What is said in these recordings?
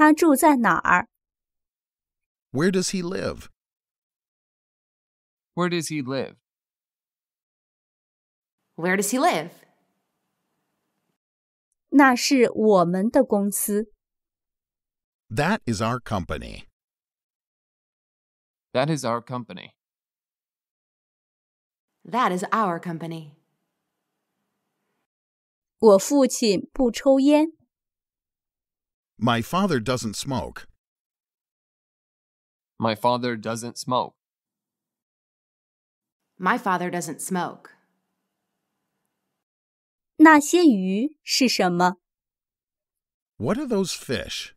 他住在哪儿？Where does he live? Where does he live? Where does he live? 那是我们的公司。That is our company. That is our company. That is our company. 我父亲不抽烟。my father doesn't smoke. My father doesn't smoke. My father doesn't smoke. What are those fish?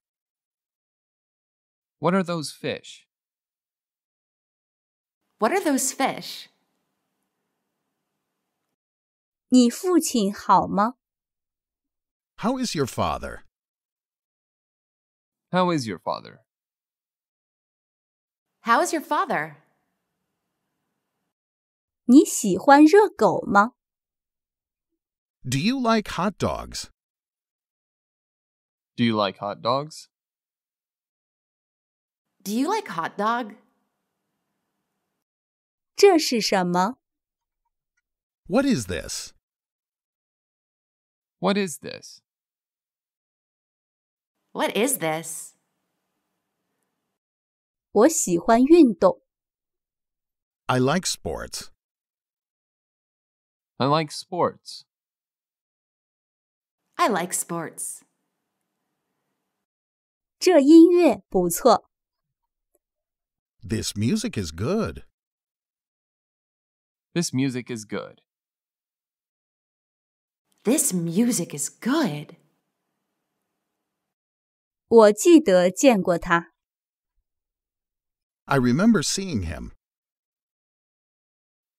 What are those fish? What are those fish? How is your father? How is your father? How is your father? 你喜欢热狗吗? Do you like hot dogs? Do you like hot dogs? Do you like hot dog? 这是什么? What is this? What is this? What is this? I like sports. I like sports. I like sports. This music is good. This music is good. This music is good. 我记得见过他。I remember seeing him.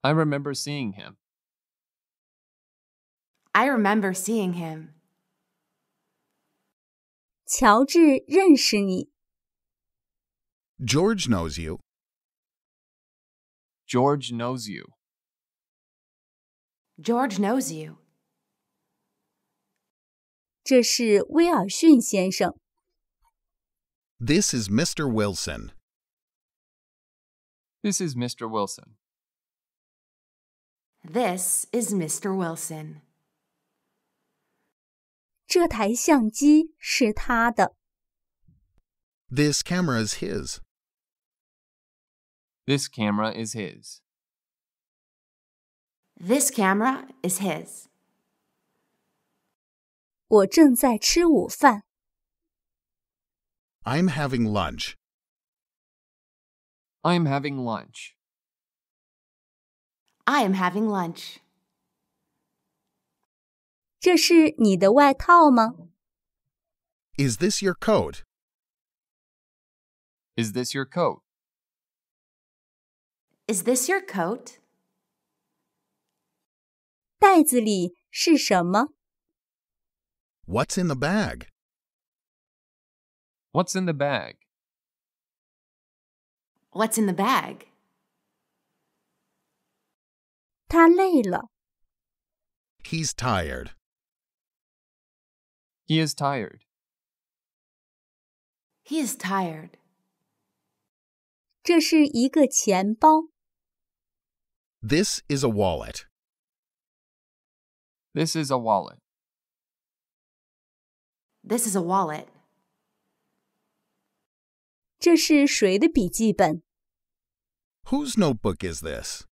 I remember seeing him. I remember seeing him. 乔治认识你。George knows you. George knows you. George knows you. 这是威尔逊先生。this is Mr. Wilson. This is Mr. Wilson. This is Mr. Wilson. 这台相机是他的。This camera is his. This camera is his. This camera is his. 我正在吃午饭。I'm having lunch. I'm having lunch. I am having lunch. i am having lunch Is this your coat? Is this your coat? Is this your coat? What's in the bag? What's in the bag? What's in the bag? He's tired. He is tired. He is tired. This is a wallet. This is a wallet. This is a wallet. 这是谁的笔记本？Whose notebook is this?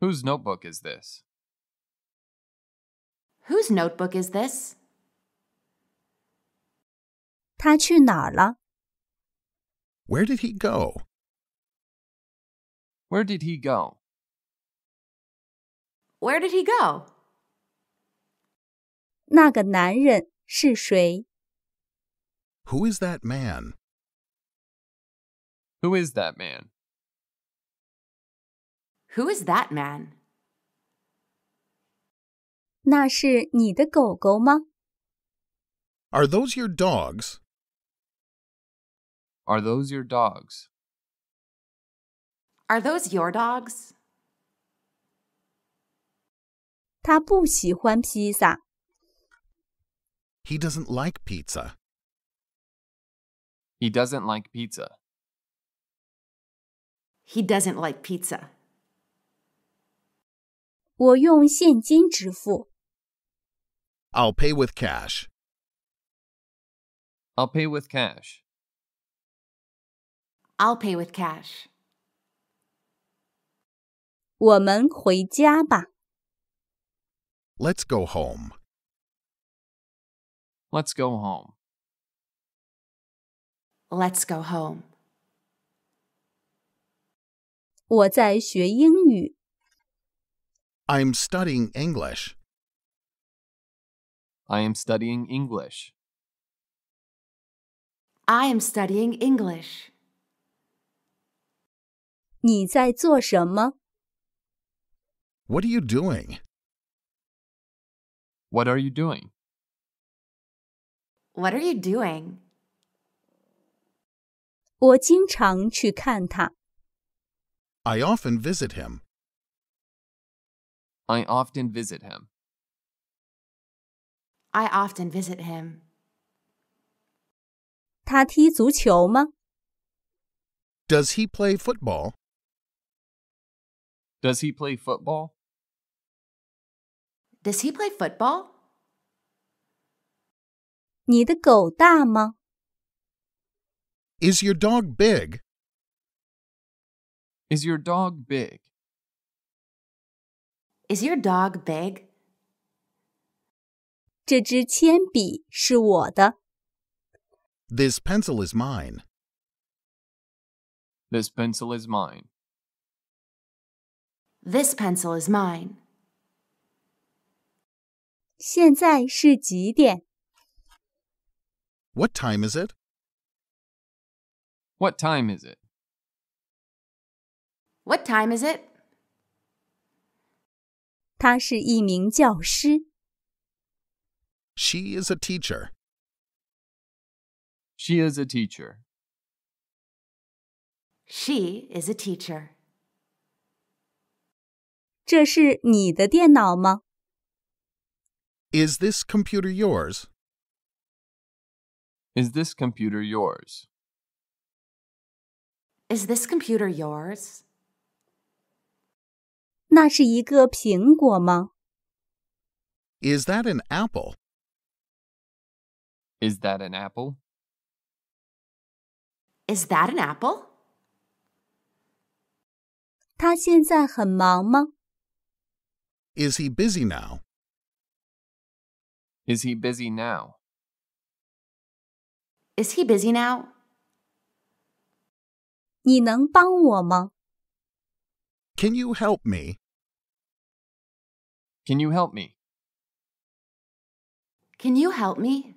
Whose notebook is this? Whose notebook is this? 他去哪儿了？Where did he go? Where did he go? Where did he go? 那个男人是谁？who is that man? Who is that man? Who is that man? Are those your dogs? Are those your dogs? Are those your dogs? 他不喜欢披萨。He doesn't like pizza. He doesn't like pizza. He doesn't like pizza. i will pay with cash. I'll pay with cash. I'll pay with cash. let us go home. Let's go home. Let's go home. 我在学英语. i am studying English. I am studying English. I am studying English. 你在做什么? What are you doing? What are you doing? What are you doing? 我经常去看他。I often visit him. I often visit him. I often visit him. 他踢足球吗？Does he play football? Does he play football? Does he play football? 你的狗大吗 is your dog big? Is your dog big? Is your dog big? 这支铅笔是我的。This pencil is mine. This pencil is mine. This pencil is mine. What time is it? What time is it? What time is it? She is a teacher. She is a teacher. She is a teacher. Is this computer yours? Is this computer yours? Is this computer yours? Is that an apple? Is that an apple? Is that an apple? Is he busy now? Is he busy now? Is he busy now? 你能帮我吗？Can you help me? Can you help me? Can you help me?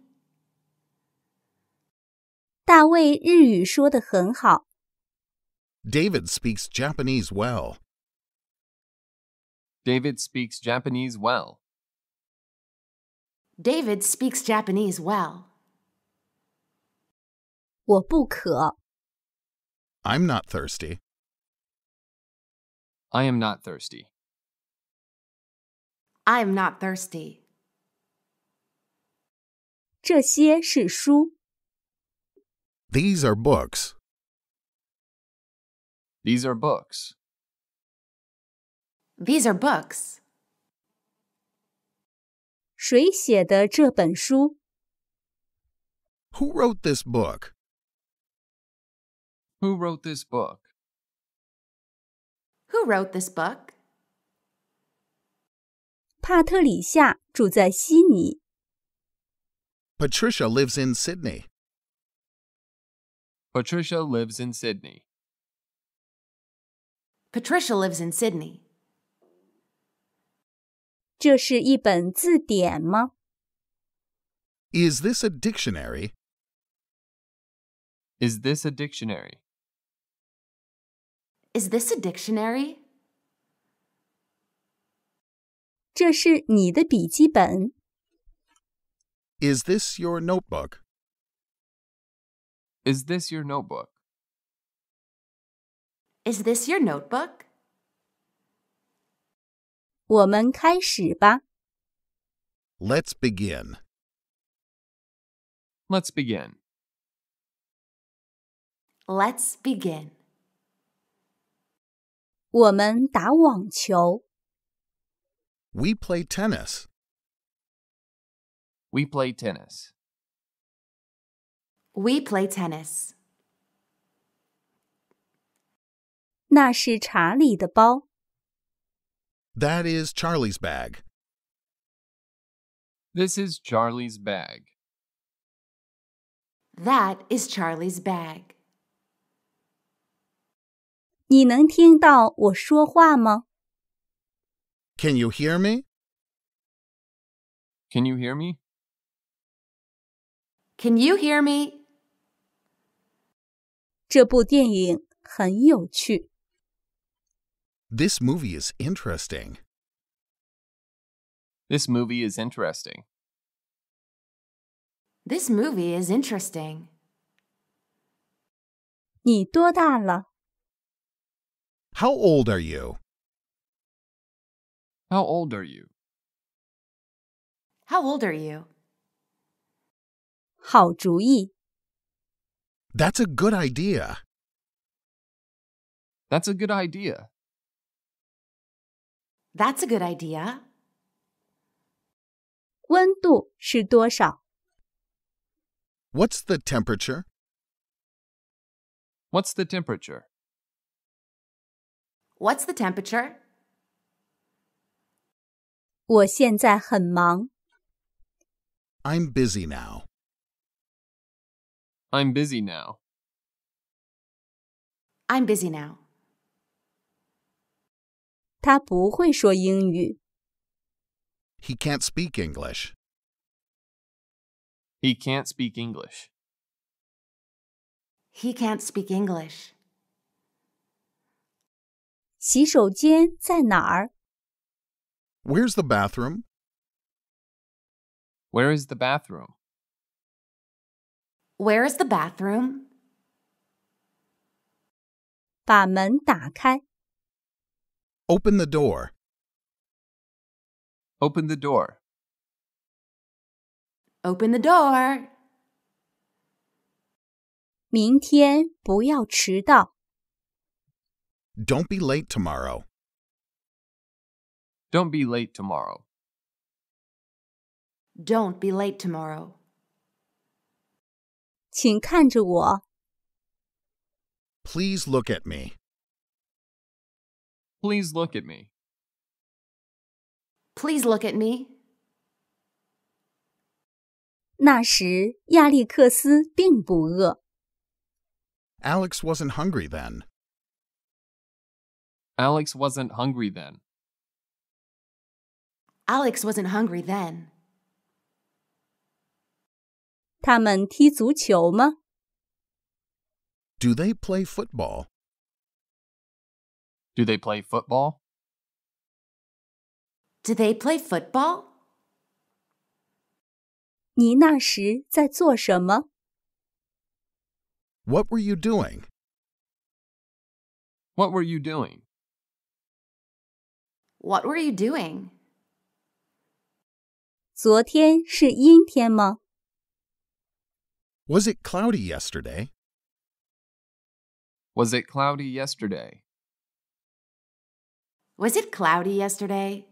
David speaks Japanese well. David speaks Japanese well. David speaks Japanese well. 我不渴。I'm not thirsty. I am not thirsty. I am not thirsty. These are books. These are books. These are books. Who wrote this book? Who wrote this book? Who wrote this book? 帕特里夏住在悉尼。Patricia lives in Sydney. Patricia lives in Sydney. Patricia lives in Sydney. Is this a dictionary? Is this a dictionary? Is this a dictionary? 这是你的笔记本。Is this your notebook? Is this your notebook? Is this your notebook? 我们开始吧。Let's begin. Let's begin. Let's begin. We play tennis. We play tennis. We play tennis. That is Charlie's bag. This is Charlie's bag. That is Charlie's bag. 你能听到我说话吗？Can you hear me? Can you hear me? Can you hear me? 这部电影很有趣。This movie is interesting. This movie is interesting. This movie is interesting. 你多大了？how old are you? How old are you? How old are you? That's a good idea. That's a good idea. That's a good idea. What's the temperature? What's the temperature? What's the temperature? i am busy now. I'm busy now. I'm busy now. He can can't speak English. He can't speak English. He can't speak English. 洗手间在哪儿？Where's the bathroom? Where is the bathroom? Where is the bathroom? 把门打开。Open the door. Open the door. Open the door. 明天不要迟到。don't be late tomorrow. Don't be late tomorrow. Don't be late tomorrow. Please look at me. Please look at me. Please look at me. 那时，亚历克斯并不饿。Alex wasn't hungry then. Alex wasn't hungry then. Alex wasn't hungry then. 他们踢足球吗? Do they play football? Do they play football? Do they play football? 你那时在做什么? What were you doing? What were you doing? What were you doing? 昨天是阴天吗? Was it cloudy yesterday? Was it cloudy yesterday? Was it cloudy yesterday?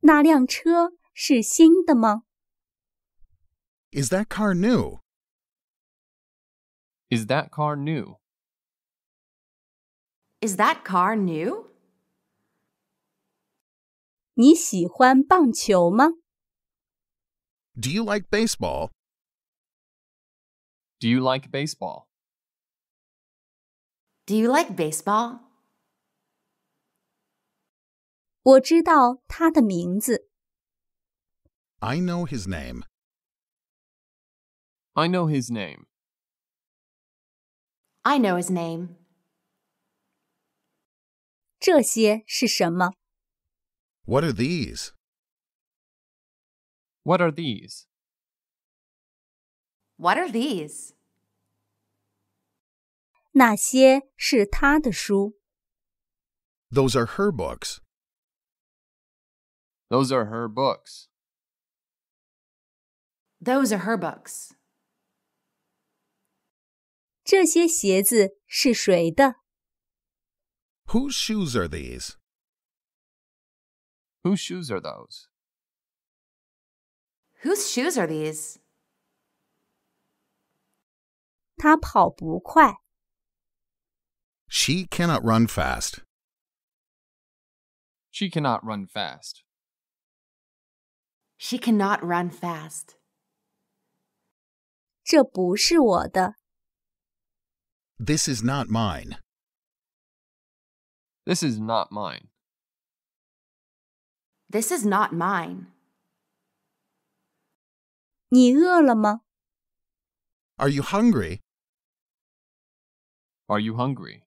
那辆车是新的吗? Is that car new? Is that car new? Is that car new? 你喜欢棒球吗? Do you like baseball? Do you like baseball? Do you like baseball? 我知道他的名字。I know his name. I know his name. I know his name. 这些是什么？What are these? What are these? What are these? 那些是他的书。Those are her books. Those are her books. Those are her books. 这些鞋子是谁的 Whose shoes are these? Whose shoes are those? Whose shoes are these? 她跑不快。She cannot run fast. She cannot run fast. She cannot run fast. 这不是我的。This is not mine. This is not mine. This is not mine. 你饿了吗? Are you hungry? Are you hungry?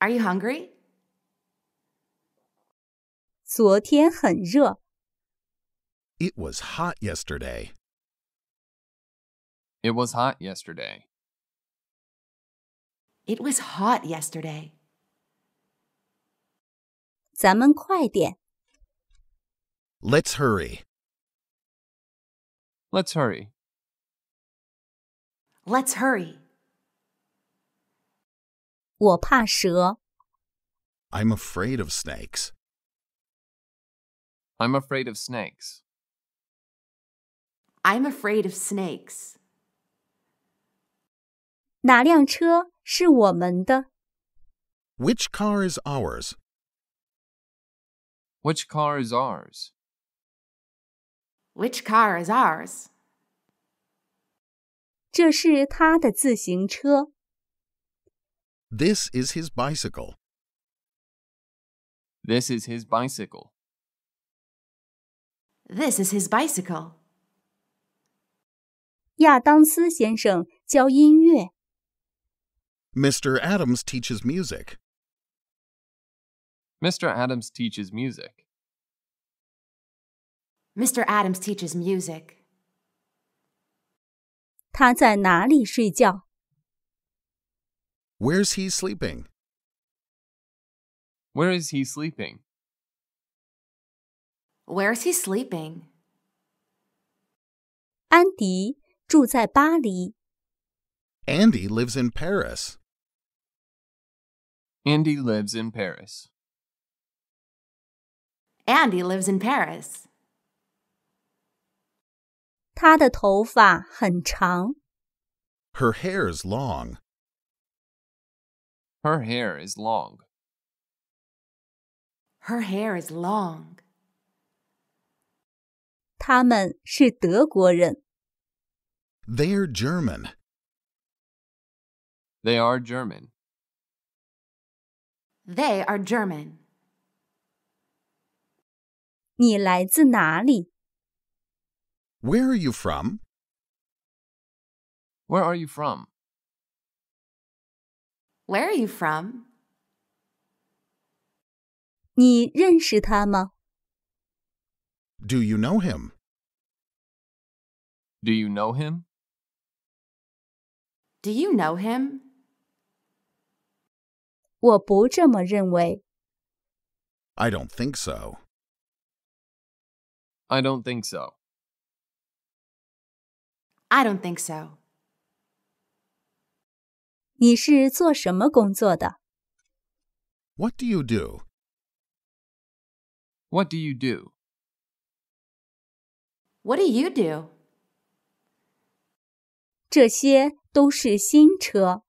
Are you hungry? It was hot yesterday. It was hot yesterday. It was hot yesterday. 咱们快点。Let's hurry. Let's hurry. Let's hurry. 我怕蛇。I'm afraid of snakes. I'm afraid of snakes. I'm afraid of snakes. 哪辆车是我们的？Which car is ours? Which car is ours? Which car is ours? 这是他的自行车。This is his bicycle. This is his bicycle. This is his bicycle. 亚当斯先生教音乐。Mr. Adams teaches music. Mr. Adams teaches music. Mr. Adams teaches music. Where's he sleeping? Where's he sleeping? wheres he sleeping Andy lives in Paris. Andy lives in Paris and he lives in Paris. 她的头发很长。Her hair is long. Her hair is long. Her hair is long. 他们是德国人。They're German. They are German. They are German. 你来自哪里？Where are you from? Where are you from? Where are you from? 你认识他吗？Do you know him? Do you know him? Do you know him? 我不这么认为。I don't think so. I don't think so. I don't think so. What do you do? What do you do? What do you do? 这些都是新车。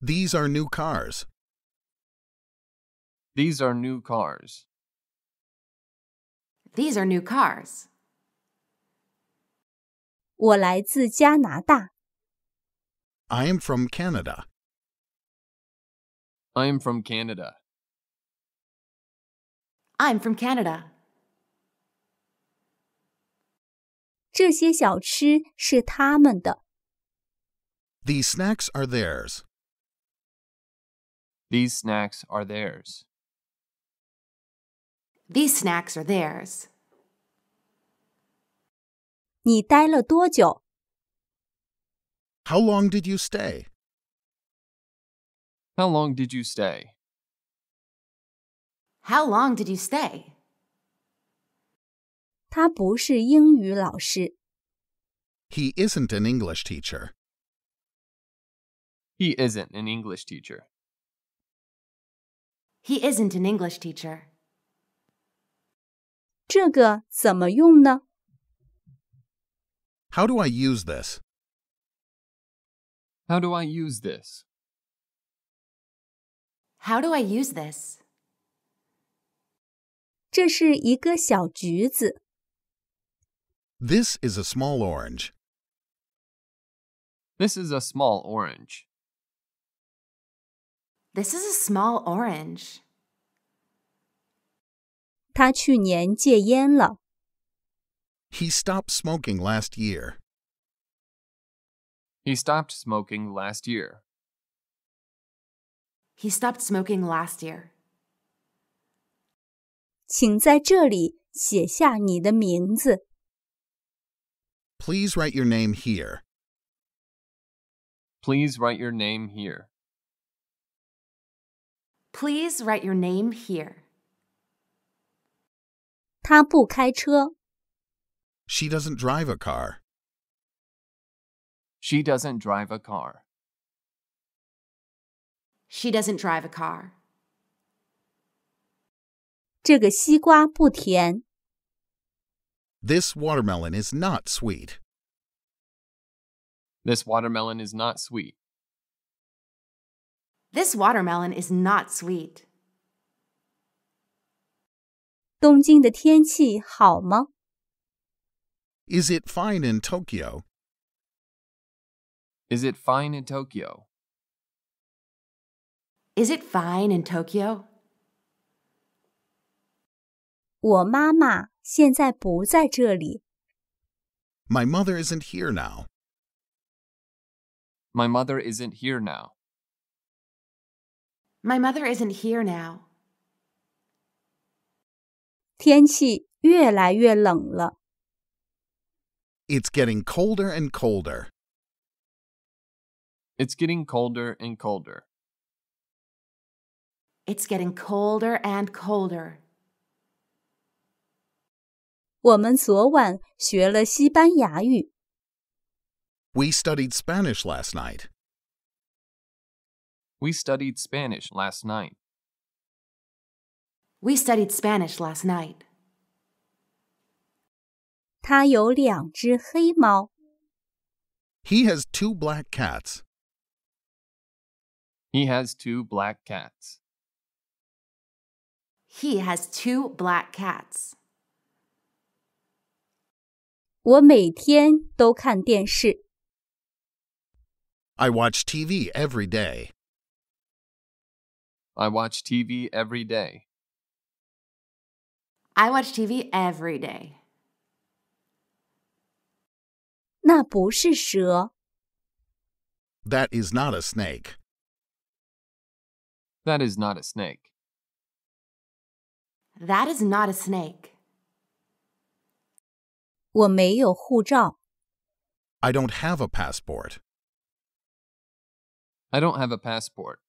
These are new cars. These are new cars. These are new cars. I am from Canada. I am from Canada. I'm from Canada. These snacks are theirs. These snacks are theirs. These snacks are theirs. 你待了多久? How long did you stay? How long did you stay? How long did you stay? He is isn't an English teacher. He isn't an English teacher. He isn't an English teacher. 这个怎么用呢？How do I use this? How do I use this? How do I use this? 这是一个小橘子。This is a small orange. This is a small orange. This is a small orange. 他去年戒烟了。He stopped smoking last year. He stopped smoking last year. He stopped smoking last year. 请在这里写下你的名字。Please write your name here. Please write your name here. Please write your name here. 她不开车。She doesn't drive a car. She doesn't drive a car. She doesn't drive a car. 这个西瓜不甜。This watermelon is not sweet. This watermelon is not sweet. This watermelon is not sweet. 东京的天气好吗？Is it fine in Tokyo? Is it fine in Tokyo? Is it fine in Tokyo? 我妈妈现在不在这里。My mother isn't here now. My mother isn't here now. My mother isn't here now. 天气越来越冷了。It's getting colder and colder. It's getting colder and colder. It's getting colder and colder. 我们昨晚学了西班牙语。We studied Spanish last night. We studied Spanish last night. We studied Spanish last night. He has two black cats. He has two black cats. He has two black cats. I watch TV every day. I watch TV every day. I watch TV every day. That is not a snake. That is not a snake. That is not a snake. I do don't have a passport. I don't have a passport.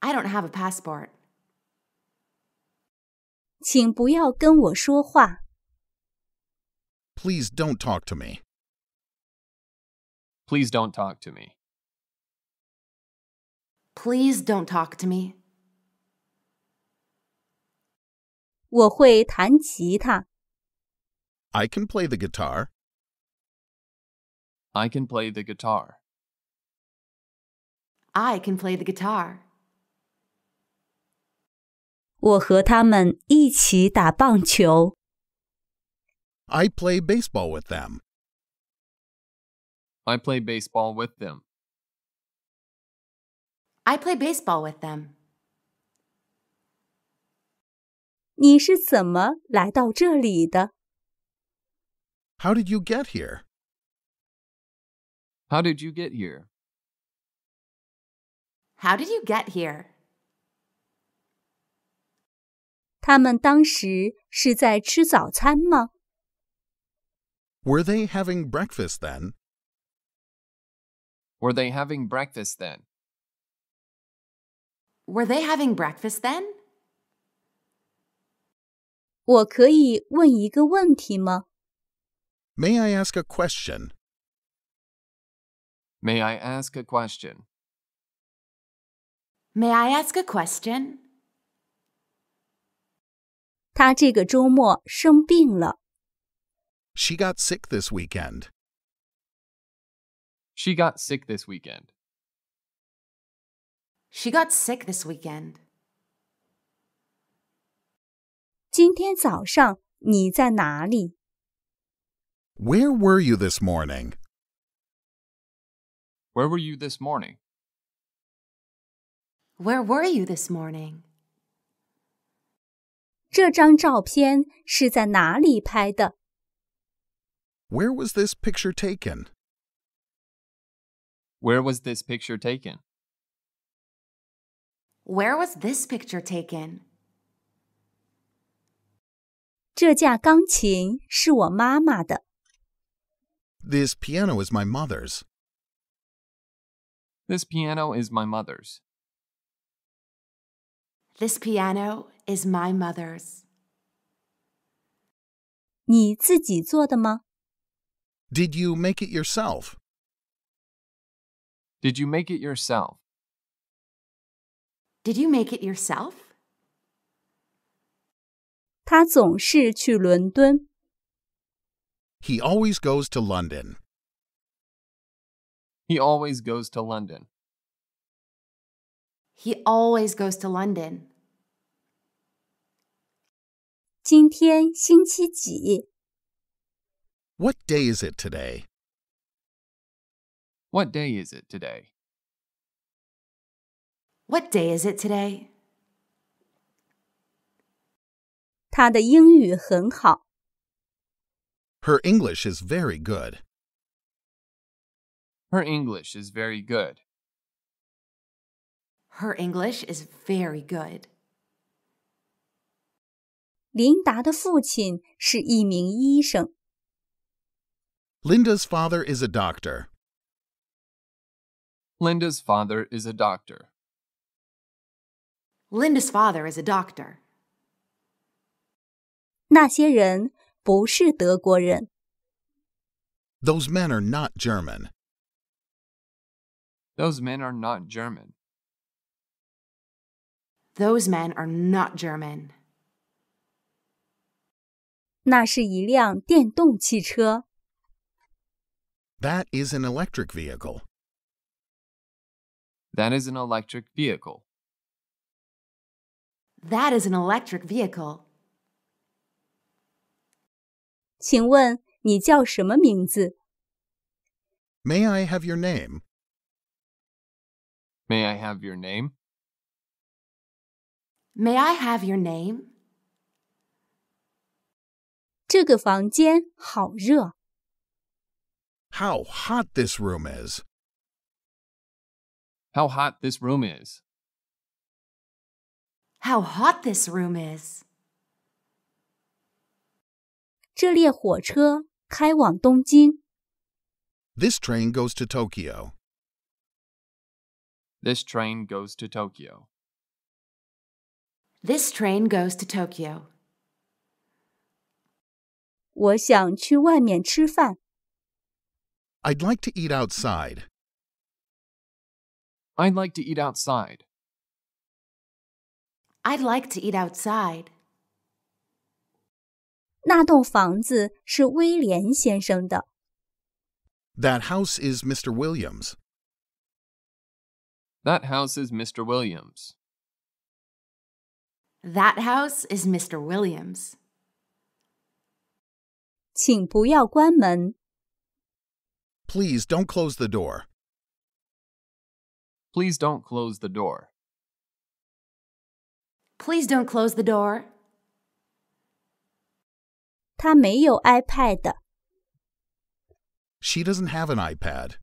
I don't have a passport. 请不要跟我说话。Please don't talk to me. Please don't talk to me. Please don't talk to me. 我会弹吉他。I can play the guitar. I can play the guitar. I can play the guitar. 我和他们一起打棒球。I play baseball with them. I play baseball with them. I play baseball with them. 你是怎么来到这里的？How did you get here? How did you get here? How did you get here? 他们当时是在吃早餐吗？Were they having breakfast then? Were they having breakfast then? Were they having breakfast then? 我可以问一个问题吗？May I ask a question? May I ask a question? May I ask a question? 她这个周末生病了。She got sick this weekend. She got sick this weekend. She got sick this weekend. 今天早上你在哪里？Where were you this morning? Where were you this morning? Where were you this morning? 这张照片是在哪里拍的？Where was this picture taken? Where was this picture taken? Where was this picture taken? 这架钢琴是我妈妈的。This piano is my mother's. This piano is my mother's. This piano is my mother's. 你自己做的吗? Did you make it yourself? Did you make it yourself? Did you make it yourself? 他总是去伦敦。He always goes to London. He always goes to London. He always goes to London. What day is it today? What day is it today? What day is it today? 她的英语很好。Her English is very good. Her English is very good. Her English is very good. 琳达的父亲是一名医生。Linda's father is a doctor. Linda's father is a doctor. Linda's father is a doctor. 那些人不是德国人。Those men are not German. Those men are not German. Those men are not German. 那是一辆电动汽车。That is an electric vehicle. That is an electric vehicle. That is an electric vehicle. 请问你叫什么名字？May I have your name? May I have your name? May I have your name? 这个房间好热。How hot this room is. How hot this room is. How hot this room is. 这列火车开往东京。This train goes to Tokyo. This train goes to Tokyo. This train goes to Tokyo. 我想去外面吃饭。I'd like to eat outside. I'd like to eat outside. I'd like to eat outside. 那栋房子是威廉先生的。That house is Mr. Williams. That house is Mr. Williams. That house is Mr. Williams. 请不要关门。Please don't close the door. Please don't close the door. Please don't close the door. iPad. She does doesn't have an iPad.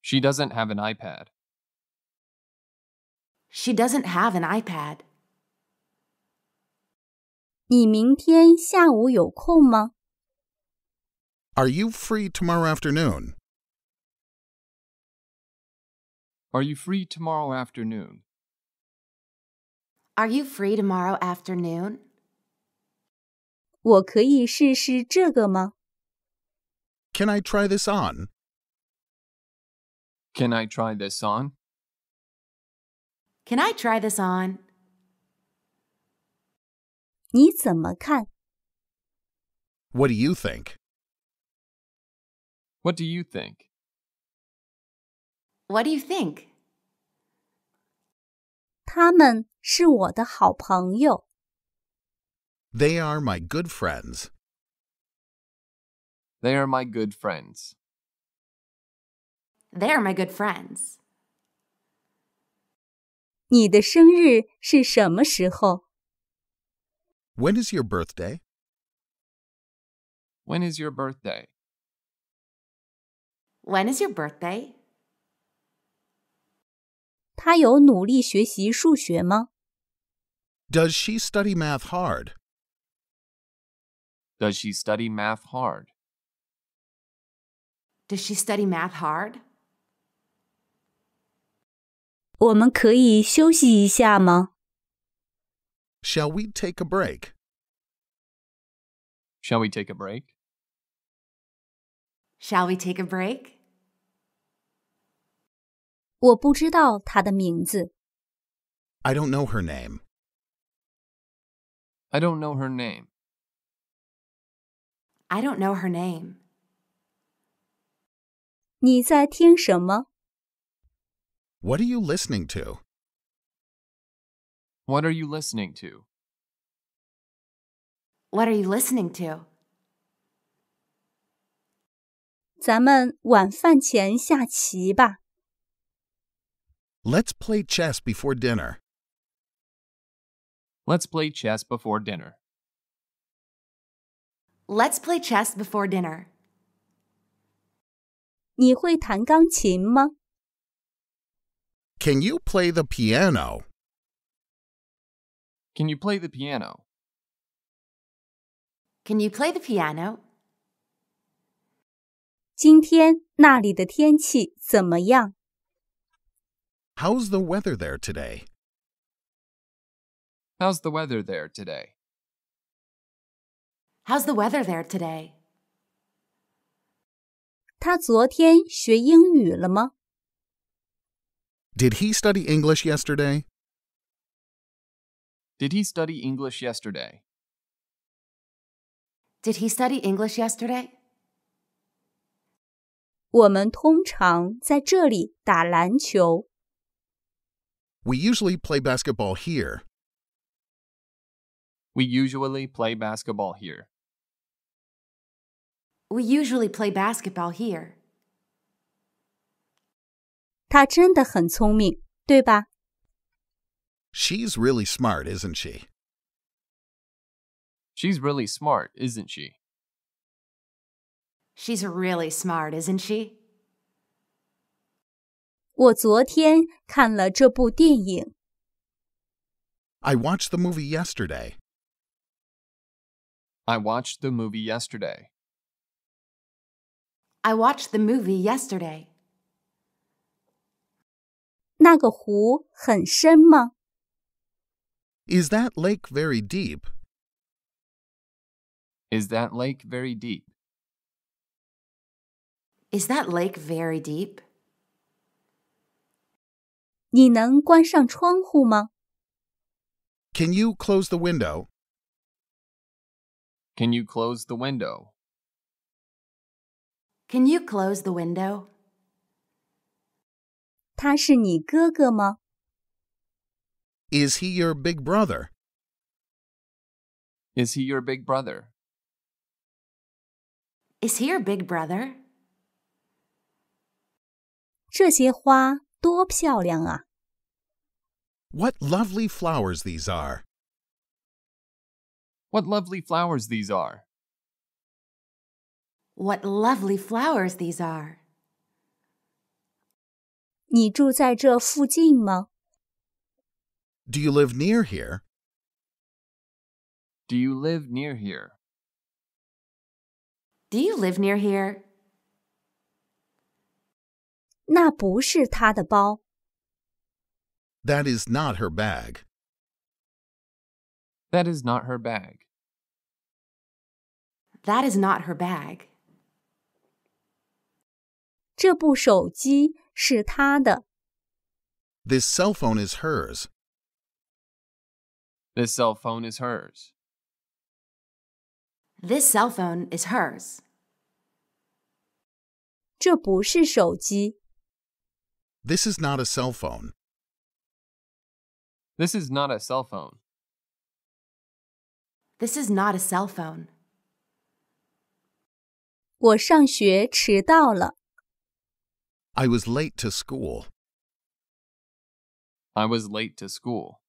She doesn't have an iPad. She doesn't have an iPad. Are you free tomorrow afternoon? Are you free tomorrow afternoon? Are you free tomorrow afternoon? Can I try this on? Can I try this on? Can I try this on? 你怎么看? What do you think? What do you think? What do you think? 他们是我的好朋友。They are my good friends. They are my good friends. They are my good friends. 你的生日是什么时候？when is your birthday? When is your birthday? When is your birthday? Does she study math hard? Does she study math hard? Does she study math hard? 我们可以休息一下吗？Shall we take a break? Shall we take a break? Shall we take a break? 我不知道她的名字。I don't know her name. I don't know her name. I don't know her name. What are you listening to? What are you listening to? What are you listening to? 咱们晚饭前下棋吧。Let's play chess before dinner. Let's play chess before dinner. Let's play chess before dinner. 你会弹钢琴吗？Can you play the piano? Can you play the piano? Can you play the piano? 今天那里的天气怎么样？How's the weather there today? How's the weather there today? How's the weather there today? 他昨天学英语了吗？Did he study English yesterday? Did he study English yesterday? Did he study English yesterday? 我们通常在这里打篮球。We usually play basketball here. We usually play basketball here. We usually play basketball here. 他真的很聪明，对吧？She's really smart, isn't she? She's really smart, isn't she? She's really smart, isn't she? 我昨天看了这部电影。I watched the movie yesterday. I watched the movie yesterday. I watched the movie yesterday. 那个湖很深吗？is that lake very deep? Is that lake very deep? Is that lake very deep? 你能关上窗户吗? Can you close the window? Can you close the window? Can you close the window? 他是你哥哥吗? Is he your big brother? Is he your big brother? Is he your big brother? What lovely flowers these are! What lovely flowers these are! What lovely flowers these are! 你住在这附近吗？do you live near here? Do you live near here? Do you live near here? 那不是她的包。That is not her bag. That is not her bag. That is not her bag. 这部手机是她的。This cell phone is hers. This cell phone is hers. This cell phone is hers. This is not a cell phone. This is not a cell phone. This is not a cell phone. I was late to school. I was late to school.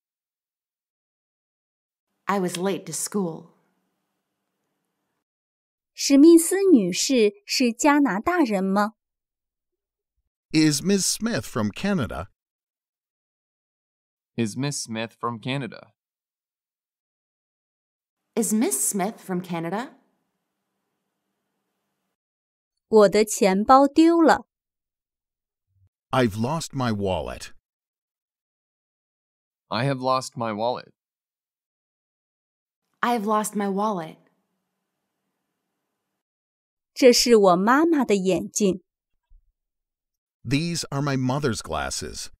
I was late to school. 史密斯女士是加拿大人吗？Is Miss Smith from Canada? Is Miss Smith from Canada? Is Miss Smith from Canada? 我的钱包丢了。I've lost my wallet. I have lost my wallet. I have lost my wallet. 这是我妈妈的眼镜。These are my mother's glasses.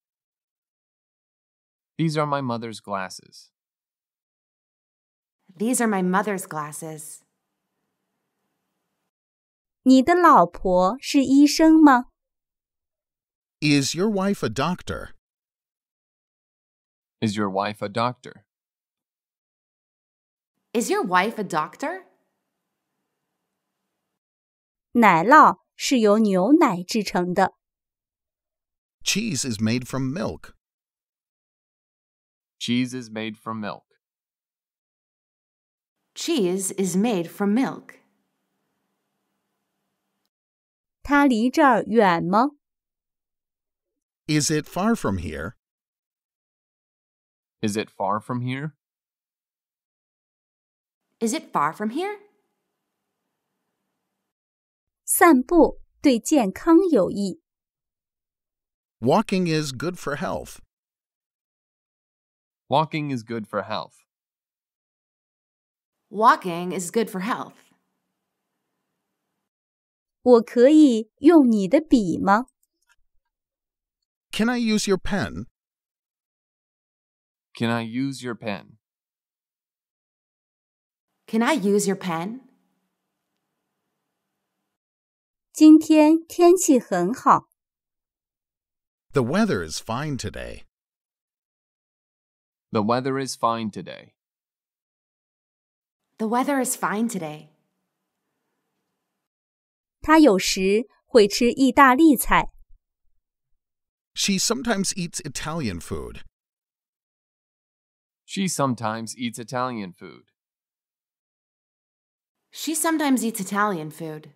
These are my mother's glasses. These are my mother's glasses. 你的老婆是医生吗? Is your wife a doctor? Is your wife a doctor? Is your wife a doctor? 奶酪是由牛奶制成的。Cheese is made from milk. Cheese is made from milk. Cheese is made from milk. 它离这儿远吗？Is it far from here? Is it far from here? Is it far from here? 散步对健康有益。Walking is good for health. Walking is good for health. Walking is good for health. 我可以用你的笔吗？Can I use your pen? Can I use your pen? Can I use your pen? 今天天气很好。The weather is fine today. The weather is fine today. The weather is fine today. 她有时会吃意大利菜。She sometimes eats Italian food. She sometimes eats Italian food. She sometimes eats Italian food.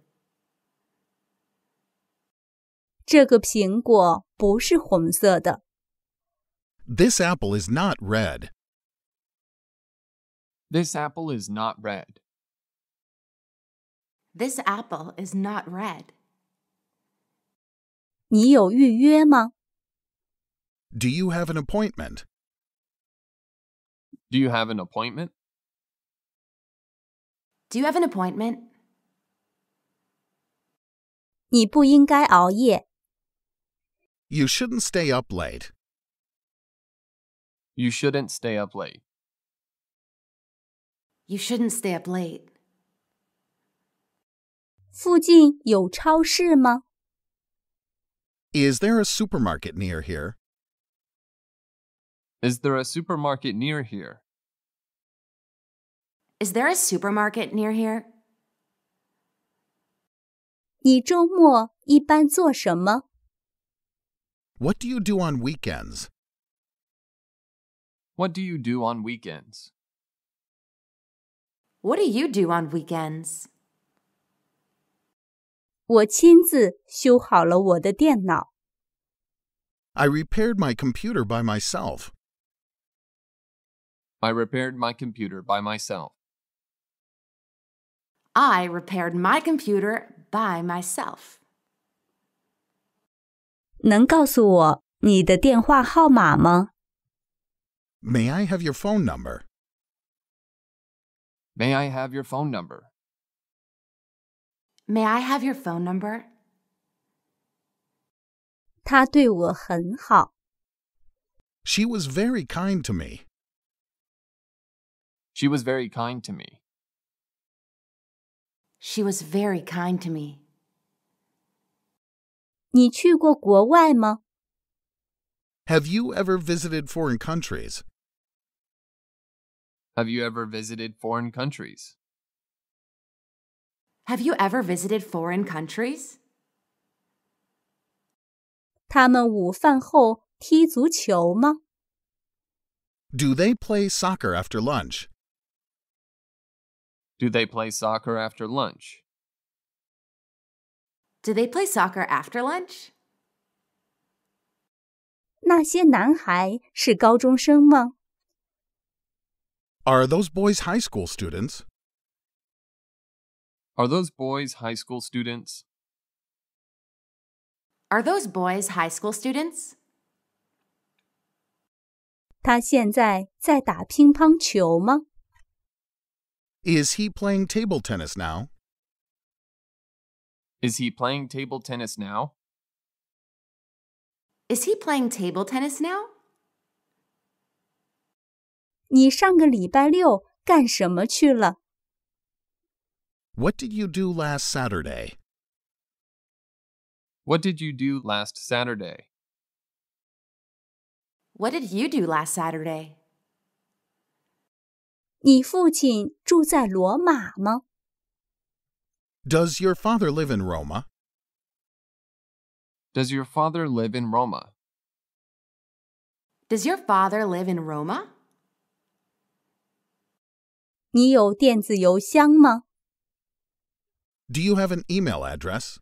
This apple is not red. This apple is not red. This apple is not red. 你有预约吗? Do you have an appointment? Do you have an appointment? Do you have an appointment? You should shouldn't stay up late. You shouldn't stay up late. You shouldn't stay up late. Is there a supermarket near heres there a supermarket near here? Is there a supermarket near here? Is there a supermarket near here? What do you do on weekends? What do you do on weekends? What do you do on weekends? 我亲自修好了我的电脑。I repaired my computer by myself. I repaired my computer by myself. I repaired my computer by myself. May I have your phone number? May I have your phone number? May I have your phone number? She was very kind to me. She was very kind to me. She was very kind to me. 你去过国外吗? Have you ever visited foreign countries? Have you ever visited foreign countries? Have you ever visited foreign countries? 他们午饭后踢足球吗? Do they play soccer after lunch? Do they play soccer after lunch? Do they play soccer after lunch? Are those boys high school students? Are those boys high school students? Are those boys high school students? 他现在在打乒乓球吗 is he playing table tennis now? Is he playing table tennis now? Is he playing table tennis now? What did you do last Saturday? What did you do last Saturday? What did you do last Saturday? 你父亲住在罗马吗？Does your father live in Roma? Does your father live in Roma? Does your father live in Roma? 你有电子邮箱吗？Do you have an email address?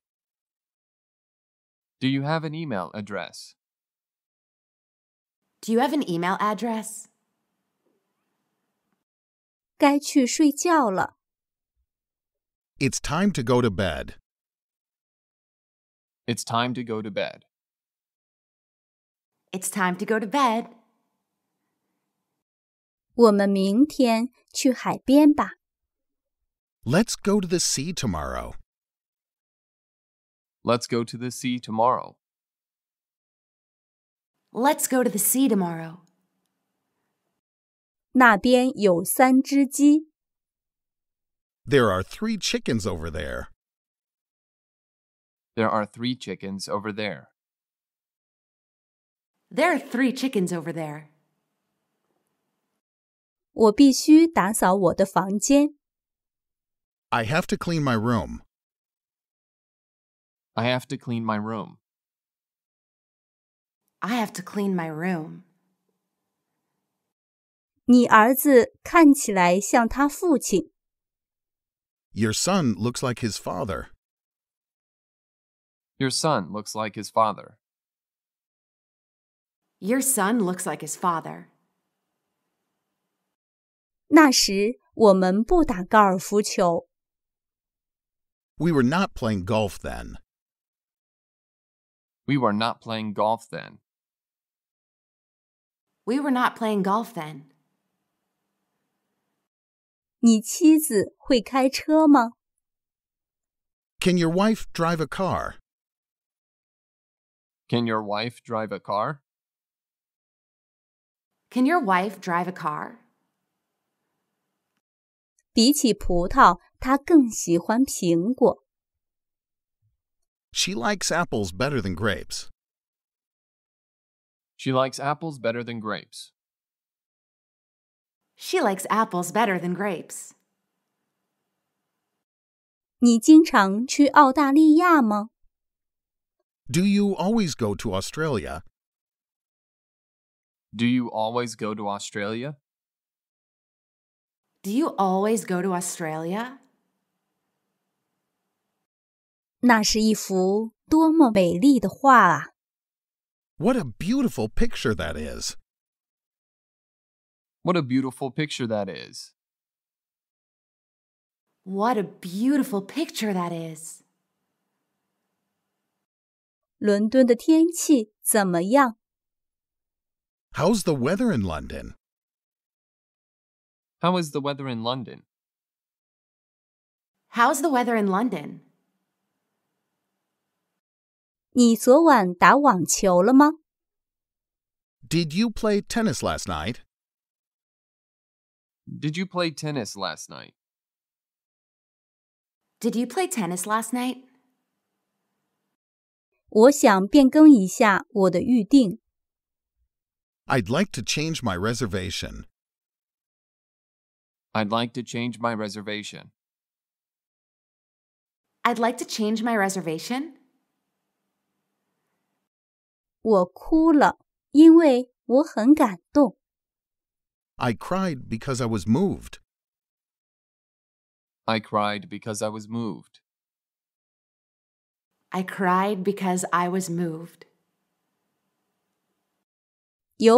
Do you have an email address? Do you have an email address? 该去睡觉了。It's time to go to bed. It's time to go to bed. It's time to go to bed. 我们明天去海边吧。Let's go to the sea tomorrow. Let's go to the sea tomorrow. Let's go to the sea tomorrow. 那边有三只鸡。There are three chickens over there. There are three chickens over there. There are three chickens over there. 我必须打扫我的房间。I have to clean my room. I have to clean my room. I have to clean my room. 你儿子看起来像他父亲。Your son looks like his father. Your son looks like his father. Your son looks like his father. 那时我们不打高尔夫球。We were not playing golf then. We were not playing golf then. We were not playing golf then. 你妻子会开车吗？Can your wife drive a car? Can your wife drive a car? Can your wife drive a car? 比起葡萄，她更喜欢苹果。She likes apples better than grapes. She likes apples better than grapes. She likes apples better than grapes. 你经常去澳大利亚吗? Do you always go to Australia? Do you always go to Australia? Do you always go to Australia? What a beautiful picture that is! What a beautiful picture that is. What a beautiful picture that is. 伦敦的天气怎么样？How's the weather in London? How is the weather in London? How's the weather in London? 你昨晚打网球了吗？Did you play tennis last night? Did you play tennis last night? Did you play tennis last night? 我想变更一下我的预定。I'd like to change my reservation. I'd like to change my reservation. I'd like to change my reservation. 我哭了，因为我很感动。I cried because I was moved. I cried because I was moved. I cried because I was moved. There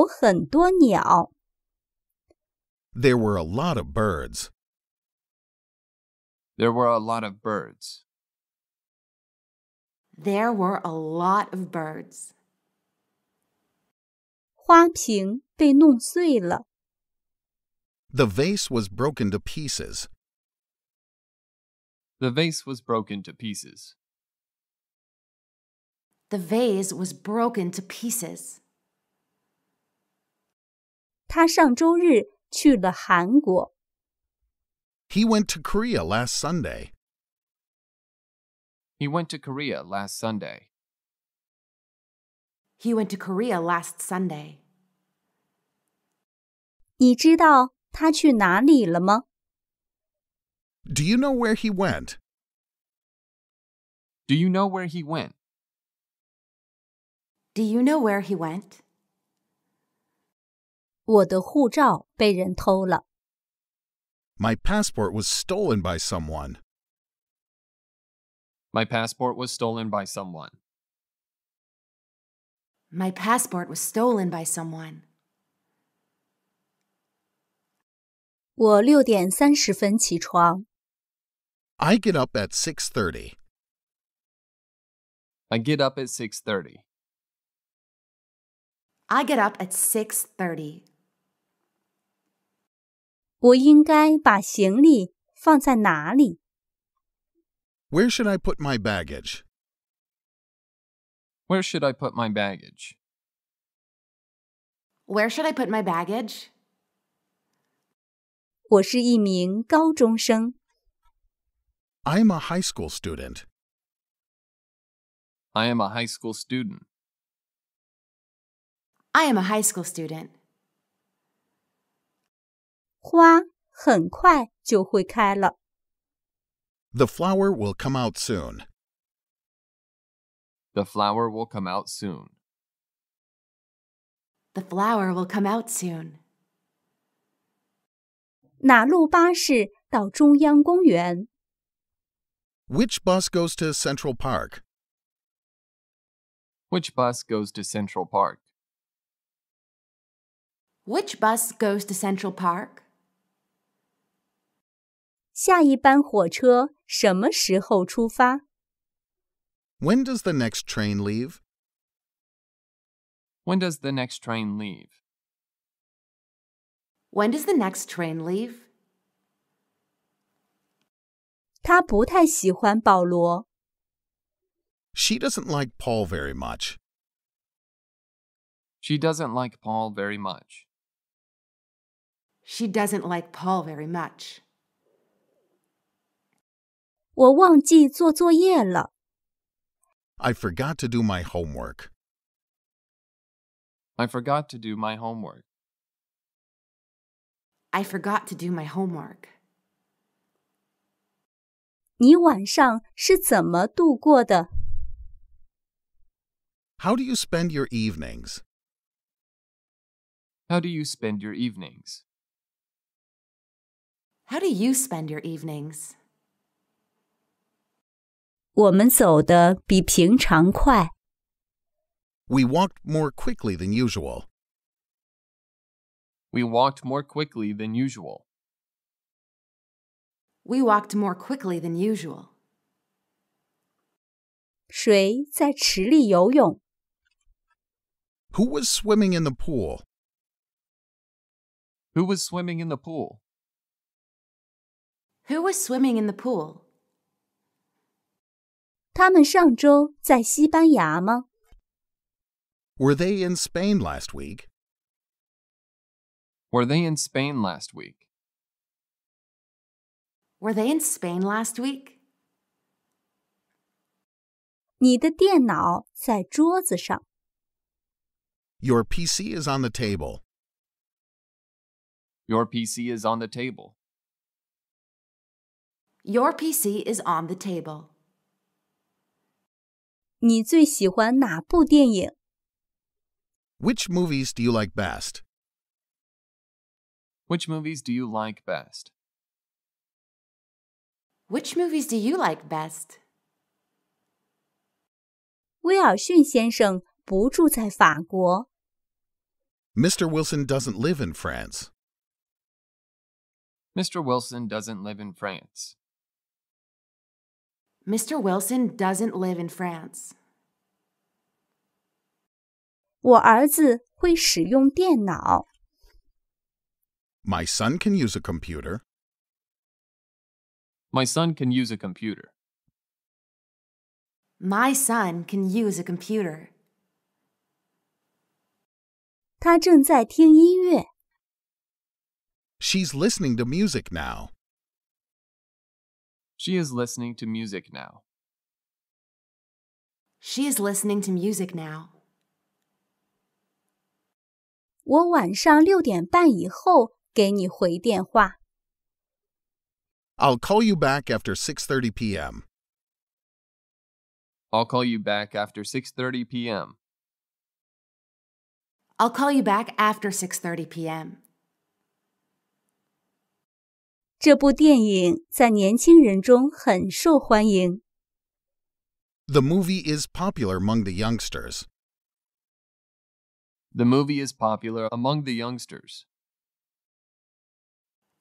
were a lot of birds. There were a lot of birds. There were a lot of birds. 花瓶被弄碎了。the vase was broken to pieces. The vase was broken to pieces. The vase was broken to pieces. He went to Korea last Sunday. He went to Korea last Sunday. He went to Korea last Sunday. 你知道他去哪里了吗？Do you know where he went? Do you know where he went? Do you know where he went? 我的护照被人偷了。My passport was stolen by someone. My passport was stolen by someone. My passport was stolen by someone. 我六点三十分起床。I get up at 6:30. I get up at 6:30. I get up at 6:30. 我应该把行李放在哪里？Where should I put my baggage? Where should I put my baggage? Where should I put my baggage? 我是一名高中生。I'm a high school student. I am a high school student. I am a high school student. 花很快就会开了。The flower will come out soon. The flower will come out soon. The flower will come out soon. 哪路巴士到中央公园？Which bus goes to Central Park? Which bus goes to Central Park? Which bus goes to Central Park? 下一班火车什么时候出发？When does the next train leave? When does the next train leave? When does the next train leave? She does doesn't like Paul very much. She doesn't like Paul very much. She doesn't like Paul very much. 我忘记做作业了。I forgot to do my homework. I forgot to do my homework. I forgot to do my homework. How do you spend your evenings? How do you spend your evenings? How do you spend your evenings? 我们走得比平常快。We walked more quickly than usual. We walked more quickly than usual. We walked more quickly than usual. 谁在池里游泳? Who was swimming in the pool? Who was swimming in the pool? Who was swimming in the pool? 他们上周在西班牙吗? Were they in Spain last week? Were they in Spain last week? Were they in Spain last week? Your PC is on the table. Your PC is on the table. Your PC is on the table. Which movies do you like best? Which movies do you like best? Which movies do you like best? 威尔逊先生不住在法国。Mr. Wilson doesn't live in France. Mr. Wilson doesn't live in France. Mr. Wilson doesn't live in France. 我儿子会使用电脑。my son can use a computer. My son can use a computer. My son can use a computer. 他正在听音乐。She's listening to music now. She is listening to music now. She is listening to music now. 我晚上六点半以后给你回电话。I'll call you back after 6:30 p.m. I'll call you back after 6:30 p.m. I'll call you back after 6:30 p.m. 这部电影在年轻人中很受欢迎。The movie is popular among the youngsters. The movie is popular among the youngsters.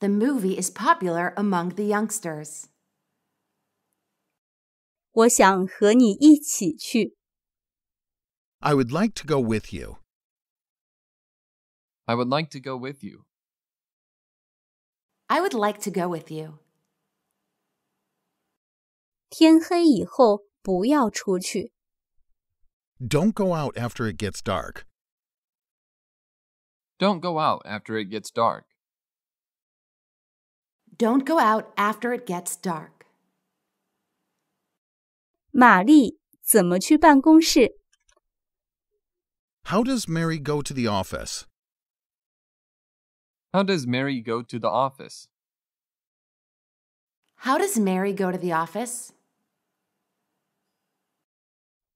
The movie is popular among the youngsters. 我想和你一起去。I would like to go with you. I would like to go with you. I would like to go with you. 天黑以后不要出去。Don't go out after it gets dark. Don't go out after it gets dark. Don't go out after it gets dark. 玛丽怎么去办公室？How does Mary go to the office? How does Mary go to the office? How does Mary go to the office?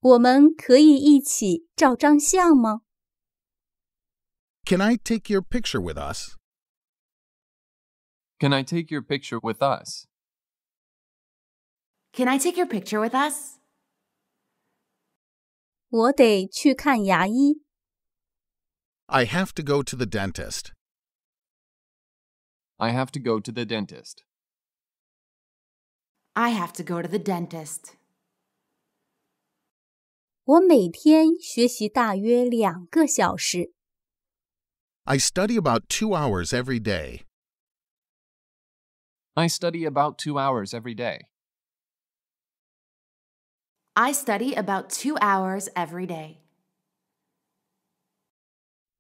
我们可以一起照张相吗？Can I take your picture with us? Can I take your picture with us? Can I take your picture with us? 我得去看牙医。I have to go to the dentist. I have to go to the dentist. I have to go to the dentist. 我每天学习大约两个小时。I study about two hours every day. I study about two hours every day. I study about two hours every day.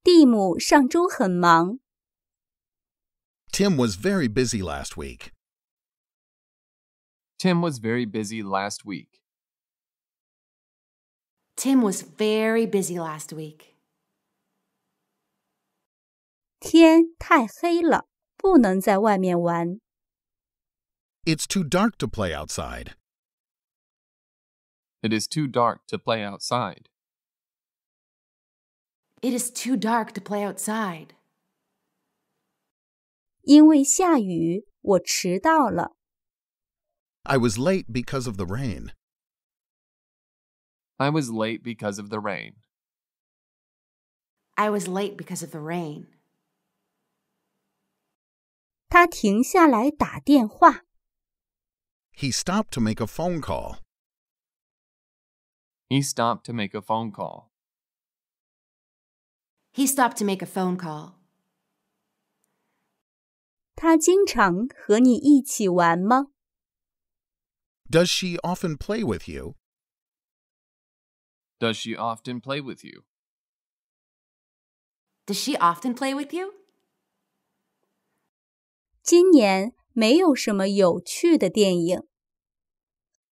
蒂姆上周很忙。Tim was very busy last week. Tim was very busy last week. Tim was very busy last week. It's too dark to play outside. It is too dark to play outside. It is too dark to play outside. 因为下雨，我迟到了。I was late because of the rain. I was late because of the rain. I was late because of the rain. 他停下来打电话。he stopped to make a phone call. He stopped to make a phone call. He stopped to make a phone call. Does she often play with you? Does she often play with you? Does she often play with you? 今年没有什么有趣的电影。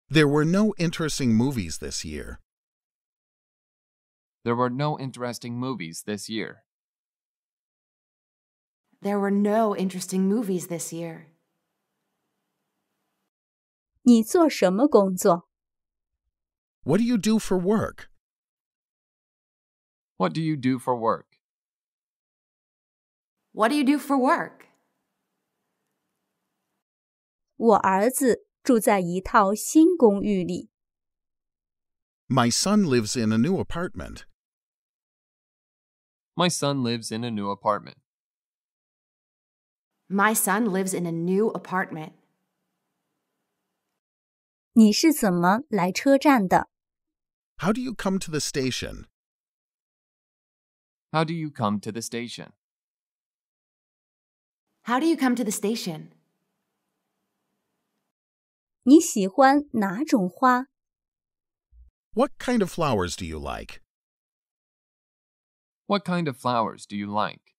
There were no interesting movies this year. There were no interesting movies this year. There were no interesting movies this year. 你做什么工作? What do you do for work? What do you do for work? What do you do for work? 我儿子住在一套新公寓里。My son lives in a new apartment. My son lives in a new apartment. My son lives in a new apartment. 你是怎么来车站的？How do you come to the station? How do you come to the station? How do you come to the station? 你喜欢哪种花？What kind of flowers do you like? What kind of flowers do you like?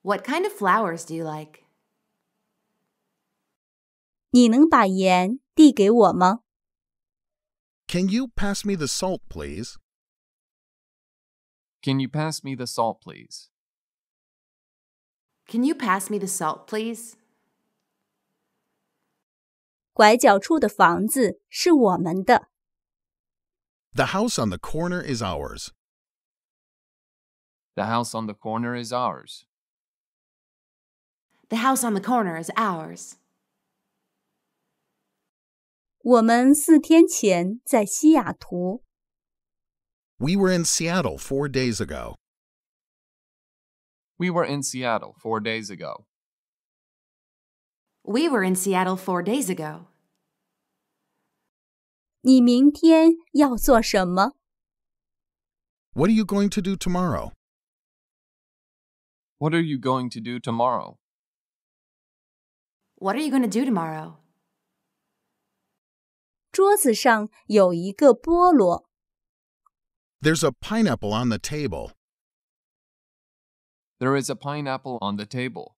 What kind of flowers do you like? 你能把盐递给我吗？Can you pass me the salt, please? Can you pass me the salt, please? Can you pass me the salt, please? 拐角处的房子是我们的。The house on the corner is ours. The house on the corner is ours. The house on the corner is ours. 我们四天前在西雅图。We were in Seattle four days ago. We were in Seattle four days ago. We were in Seattle four days ago. 你明天要做什么? What are you going to do tomorrow? What are you going to do tomorrow? What are you going to do tomorrow? There's a pineapple on the table. There is a pineapple on the table.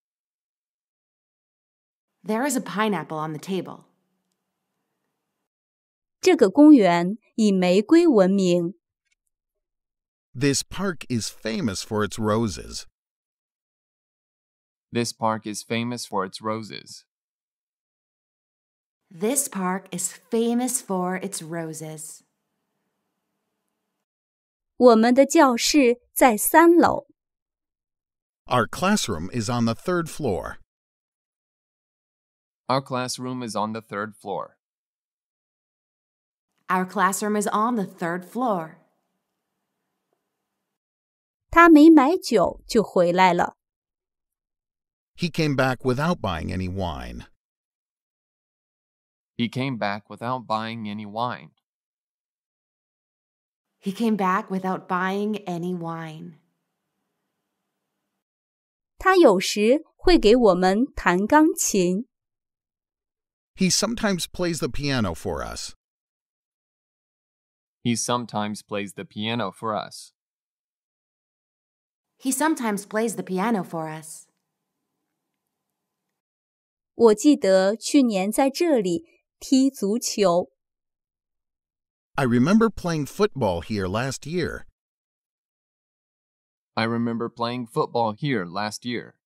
There is a pineapple on the table. 这个公园以玫瑰闻名。This park is famous for its roses. This park is famous for its roses. This park is famous for its roses. 我们的教室在三楼。Our classroom is on the third floor. Our classroom is on the third floor. Our classroom is on the third floor. 他没买酒就回来了。He came back without buying any wine. He came back without buying any wine. He came back without buying any wine. 他有时会给我们弹钢琴。he sometimes plays the piano for us. He sometimes plays the piano for us. He sometimes plays the piano for us. 我记得去年在这里踢足球。I remember playing football here last year. I remember playing football here last year.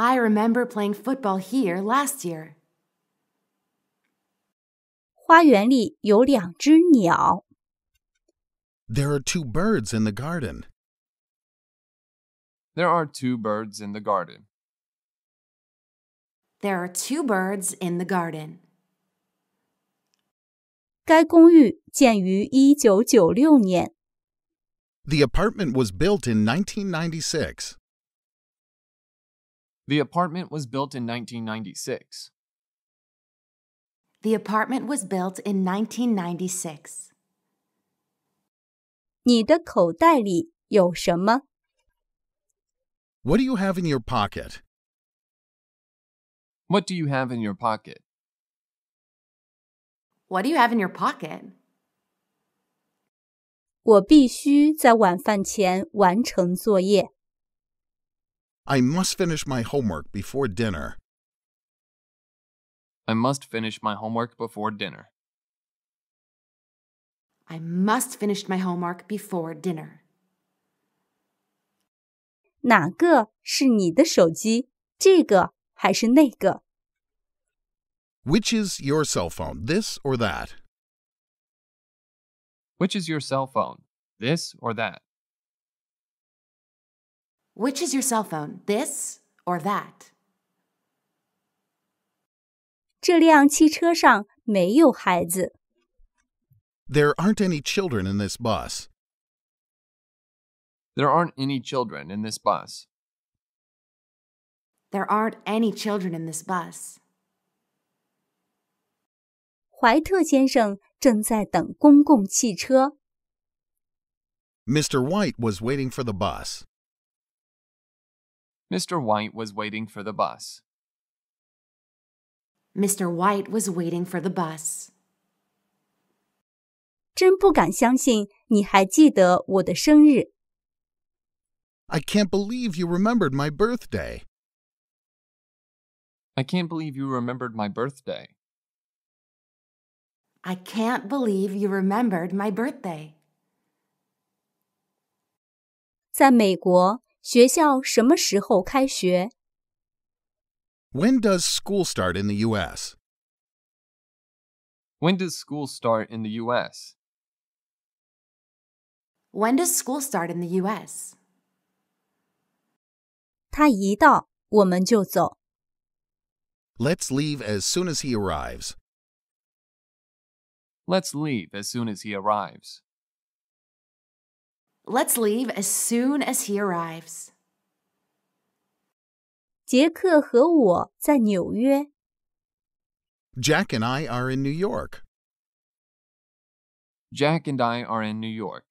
I remember playing football here last year. There are two birds in the garden. There are two birds in the garden. There are two birds in the garden. The apartment was built in 1996. The apartment was built in 1996. The apartment was built in 1996. What do you have in your pocket? What do you have in your pocket? What do you have in your pocket? 我必须在晚饭前完成作业。I must finish my homework before dinner. I must finish my homework before dinner. I must finish my homework before dinner. Which is your cell phone? This or that? Which is your cell phone? This or that? Which is your cell phone, this or that? 这辆汽车上没有孩子。There aren't any children in this bus. There aren't any children in this bus. There aren't any children in this bus. 怀特先生正在等公共汽车。Mr. White was waiting for the bus. Mr. White was waiting for the bus. Mr. White was waiting for the bus. 真不敢相信你还记得我的生日。I can't believe you remembered my birthday. I can't believe you remembered my birthday. I can't believe you remembered my birthday. 在美国，学校什么时候开学？When does school start in the U.S.? When does school start in the U.S.? When does school start in the U.S.? 他一到，我们就走。Let's leave as soon as he arrives. Let's leave as soon as he arrives. Let's leave as soon as he arrives. 杰克和我在纽约。Jack and I are in New York. Jack and I are in New York.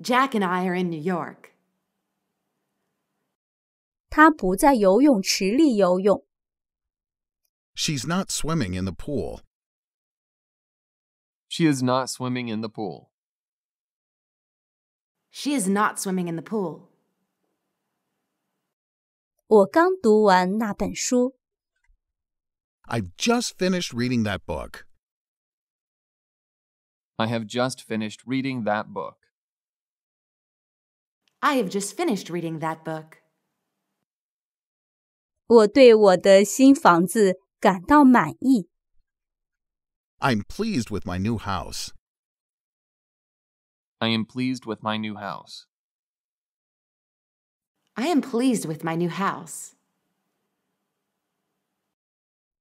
Jack and I are in New York. She's not swimming in the pool. She is not swimming in the pool. She is not swimming in the pool. 我刚读完那本书。I've just finished reading that book. I have just finished reading that book. I have just finished reading that book. 我对我的新房子感到满意。I'm pleased with my new house. I am pleased with my new house. I am pleased with my new house.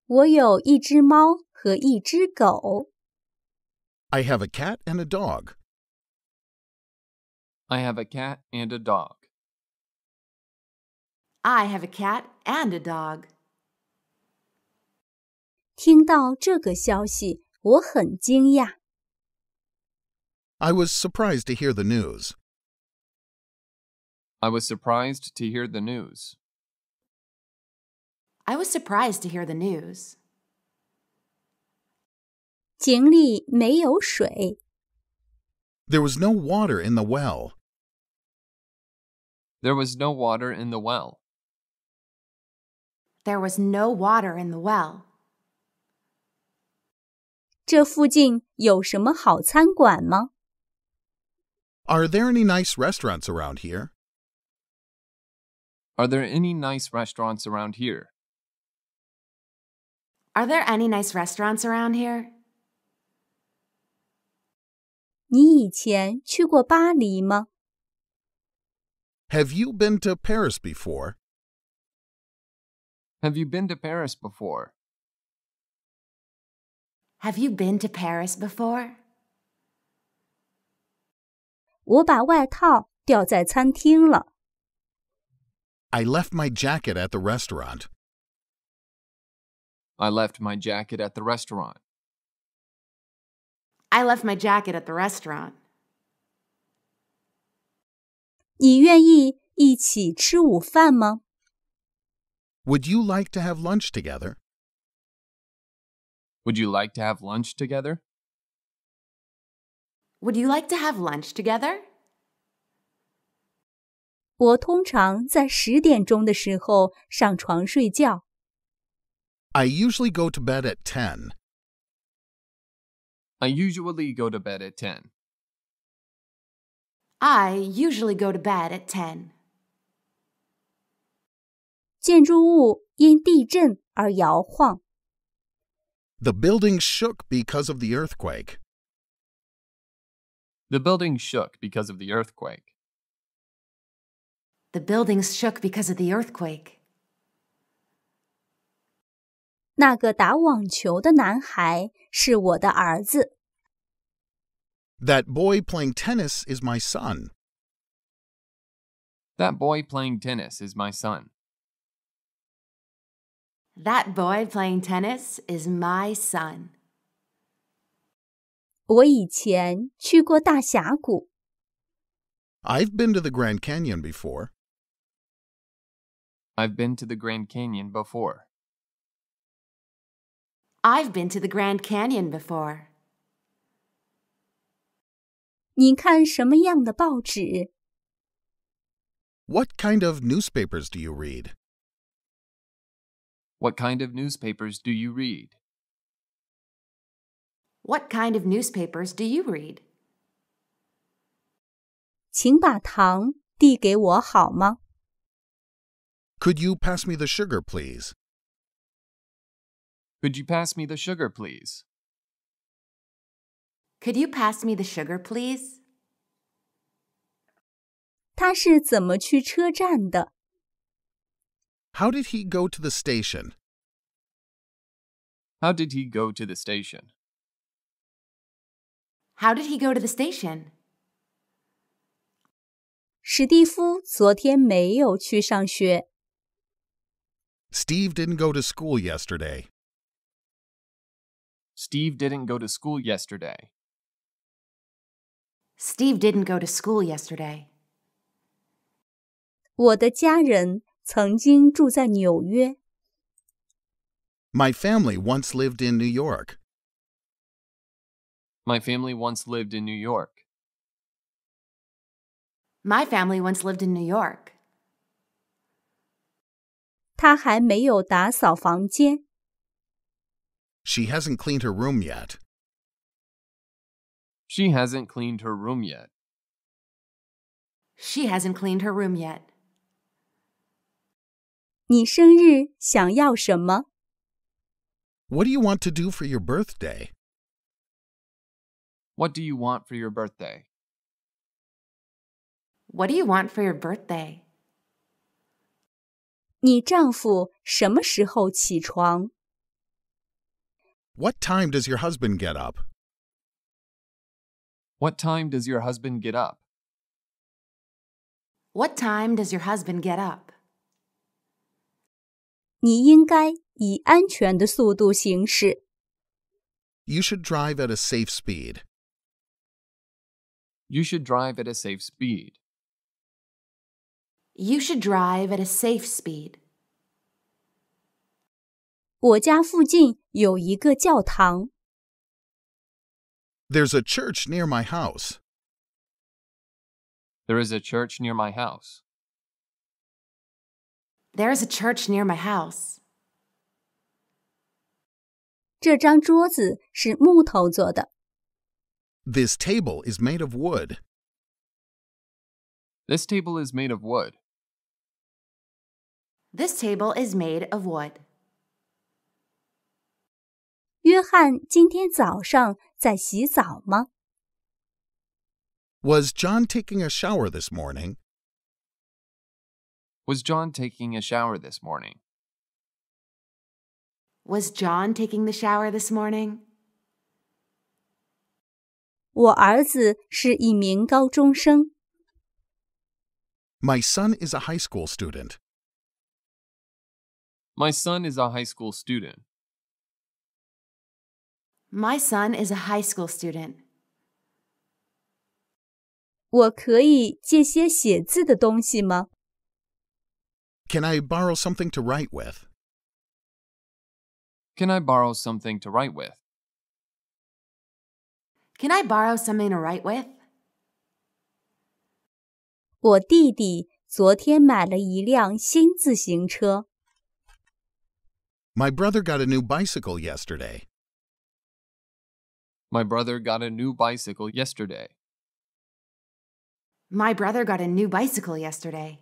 我有一只猫和一只狗。I have a cat and a dog. I have a cat and a dog. I have a cat and a dog. 听到这个消息，我很惊讶。I was surprised to hear the news. I was surprised to hear the news. I was surprised to hear the news. 井里没有水。There was no water in the well. There was no water in the well. There was no water in the well. Are there any nice restaurants around here? Are there any nice restaurants around here? Are there any nice restaurants around here? 你以前去过巴黎吗? Have you been to Paris before? Have you been to Paris before? Have you been to Paris before? 我把外套掉在餐厅了。I left my jacket at the restaurant. I left my jacket at the restaurant. I left my jacket at the restaurant. 你愿意一起吃午饭吗？Would you like to have lunch together? Would you like to have lunch together? Would you like to have lunch together? 我通常在十点钟的时候上床睡觉。I usually go to bed at 10. I usually go to bed at 10. I usually go to bed at 10. 建筑物因地震而摇晃。The building shook because of the earthquake. The building shook because of the earthquake. The building shook because of the earthquake. 那个打网球的男孩是我的儿子。That boy playing tennis is my son. That boy playing tennis is my son. That boy playing tennis is my son. 我以前去过大峡谷。I've been to the Grand Canyon before. I've been to the Grand Canyon before. I've been to the Grand Canyon before. What kind of newspapers do you read? What kind of newspapers do you read? What kind of newspapers do you read? 请把糖递给我好吗? Could you pass me the sugar, please? Could you pass me the sugar, please? Could you pass me the sugar, please? How did he go to the station? How did he go to the station? How did he go to the station? 史蒂夫昨天没有去上学。Steve didn't go to school yesterday. Steve didn't go to school yesterday. Steve didn't go to school yesterday. 我的家人曾经住在纽约。My family once lived in New York. My family once lived in New York. My family once lived in New York. 她还没有打扫房间。She hasn't cleaned her room yet. She hasn't cleaned her room yet. She hasn't cleaned her room yet. What do you want to do for your birthday? What do you want for your birthday? What do you want for your birthday? What time does your husband get up? What time does your husband get up? What time does your husband get up? 你应该以安全的速度行驶。You should drive at a safe speed. You should drive at a safe speed. You should drive at a safe speed. 我家附近有一个教堂。There's a church near my house. There is a church near my house. There is a church near my house. 这张桌子是木头做的。this table is made of wood. This table is made of wood. This table is made of wood. 约翰今天早上在洗澡吗？Was John taking a shower this morning? Was John taking a shower this morning? Was John taking the shower this morning? 我儿子是一名高中生。My son is a high school student. My son is a high school student. My son is a high school student. 我可以借些写字的东西吗？Can I borrow something to write with? Can I borrow something to write with? Can I borrow something to write with? 我弟弟昨天买了一辆新自行车。My brother got a new bicycle yesterday. My brother got a new bicycle yesterday. My brother got a new bicycle yesterday.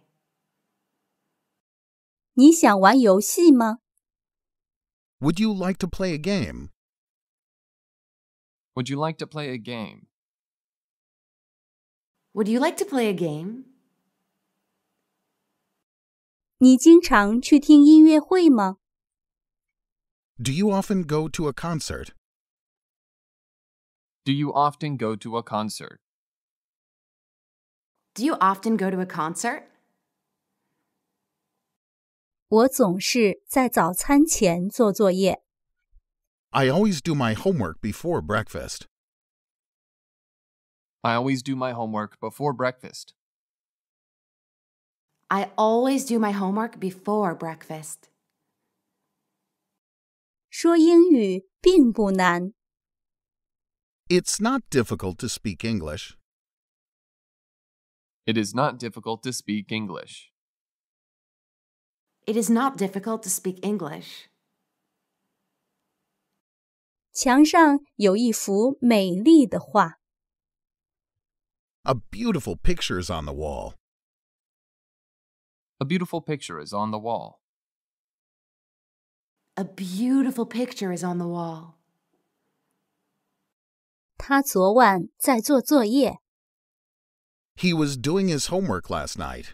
你想玩游戏吗？Would you like to play a game? Would you like to play a game? Would you like to play a game? Do you often go to a concert? Do you often go to a concert? Do you often go to a concert? 我总是在早餐前做作业。I always do my homework before breakfast. I always do my homework before breakfast. I always do my homework before breakfast. It's not difficult to speak English. It is not difficult to speak English. It is not difficult to speak English. 墙上有一幅美丽的画。A beautiful picture is on the wall. A beautiful picture is on the wall. A beautiful picture is on the wall. 他昨晚在做作业。He was doing his homework last night.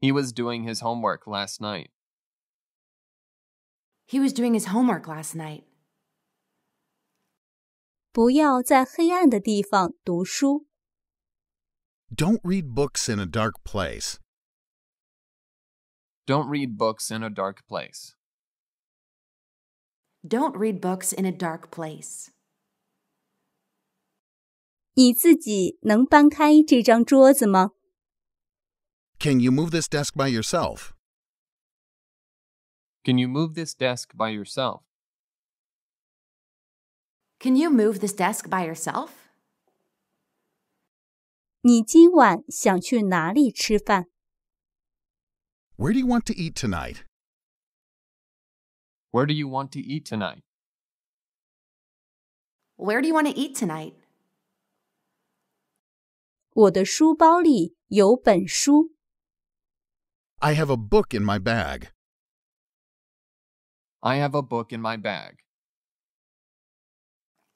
He was doing his homework last night. He was doing his homework last night. do not read books in a dark place. Don't read books in a dark place. Don't read books in a dark place. Can you move this desk by yourself? Can you move this desk by yourself? Can you move this desk by yourself? Where do you want to eat tonight? Where do you want to eat tonight? Where do you want to eat tonight? 我的书包里有本书。I have a book in my bag. I have a book in my bag.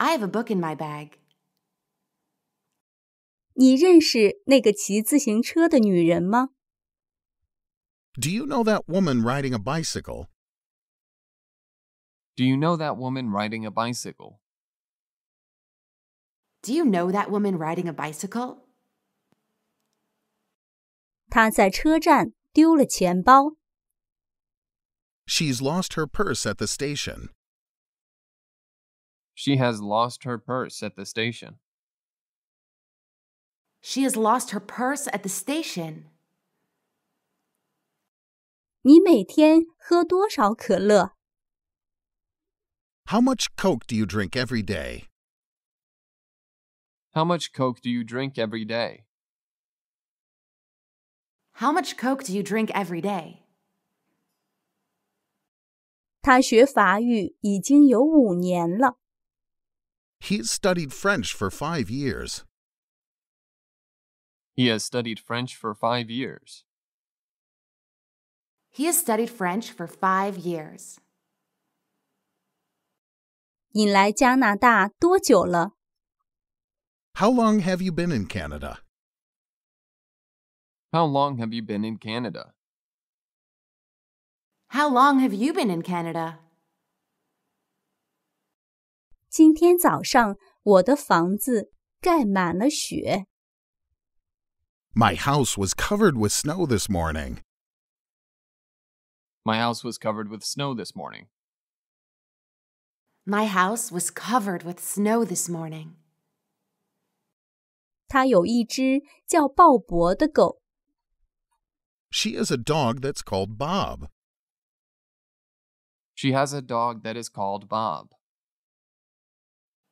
I have a book in my bag. 你认识那个骑自行车的女人吗？Do you know that woman riding a bicycle? Do you know that woman riding a bicycle? Do you know that woman riding a bicycle? 她在车站丢了钱包。She's lost her purse at the station. She has lost her purse at the station. She has lost her purse at the station. 你每天喝多少可乐？How much Coke do you drink every day? How much Coke do you drink every day? How much Coke do you drink every day? 他学法语已经有五年了。He's studied French for five years. He has studied French for five years. He has studied French for five years. 你来加拿大多久了？How long have you been in Canada? How long have you been in Canada? How long have you been in Canada? 今天早上，我的房子盖满了雪。My house was covered with snow this morning. My house was covered with snow this morning. My house was covered with snow this morning. 他有一只叫鲍勃的狗。She has a dog that's called Bob. She has a dog that is called Bob.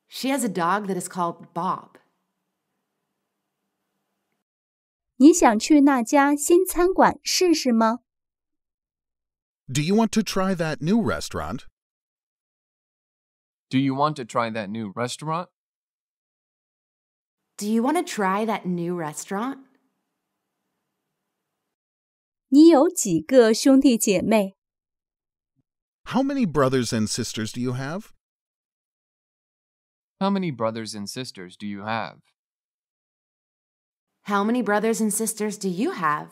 She has a dog that is called Bob. Do you want to try that new restaurant? Do you want to try that new restaurant? Do you want to try that new restaurant? 你有几个兄弟姐妹？how many brothers and sisters do you have? How many brothers and sisters do you have? How many brothers and sisters do you have?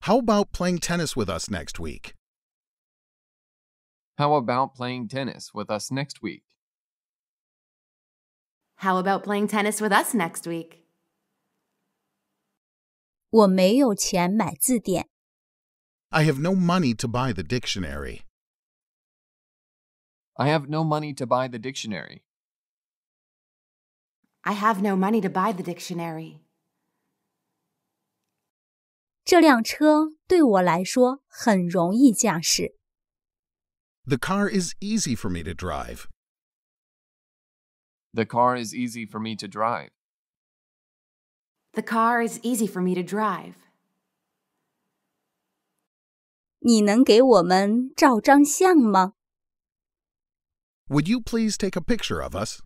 How about playing tennis with us next week? How about playing tennis with us next week? How about playing tennis with us next week? 我没有钱买字典。I have no money to buy the dictionary. I have no money to buy the dictionary. I have no money to buy the dictionary. 这辆车对我来说很容易驾驶。The car is easy for me to drive. The car is easy for me to drive. The car is easy for me to drive. Would you please take a picture of us?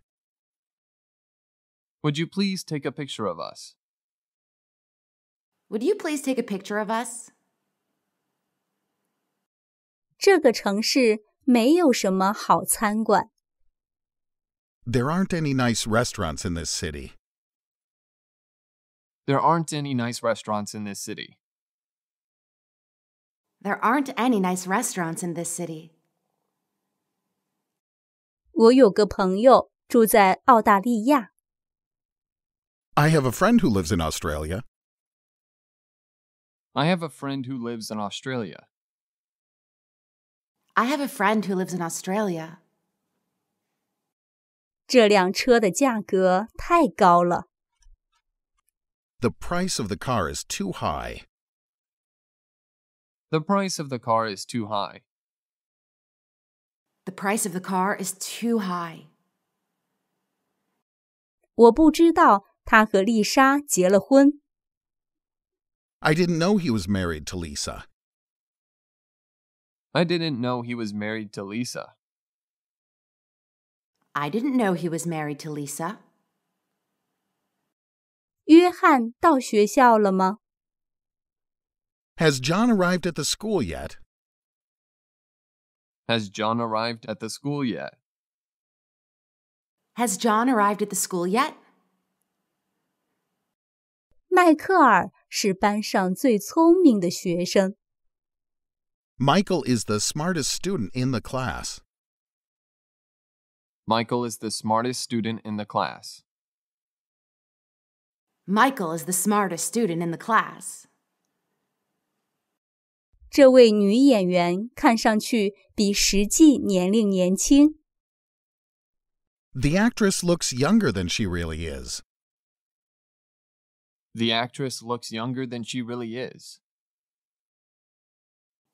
Would you please take a picture of us? Would you please take a picture of us? 这个城市没有什么好餐馆。There aren't any nice restaurants in this city. There aren't any nice restaurants in this city. There aren't any nice restaurants in this city. 我有个朋友住在澳大利亚。I have a friend who lives in Australia. I have a friend who lives in Australia. I have a friend who lives in Australia. 这辆车的价格太高了。the price of the car is too high. The price of the car is too high. The price of the car is too high. 我不知道他和丽莎结了婚。I didn't know he was married to Lisa. I didn't know he was married to Lisa. I didn't know he was married to Lisa. 约翰到学校了吗？Has John arrived at the school yet? Has John arrived at the school yet? Has John arrived at the school yet? 迈克尔是班上最聪明的学生。Michael is the smartest student in the class. Michael is the smartest student in the class. Michael is the smartest student in the class. 这位女演员看上去比实际年龄年轻。The actress looks younger than she really is. The actress looks younger than she really is.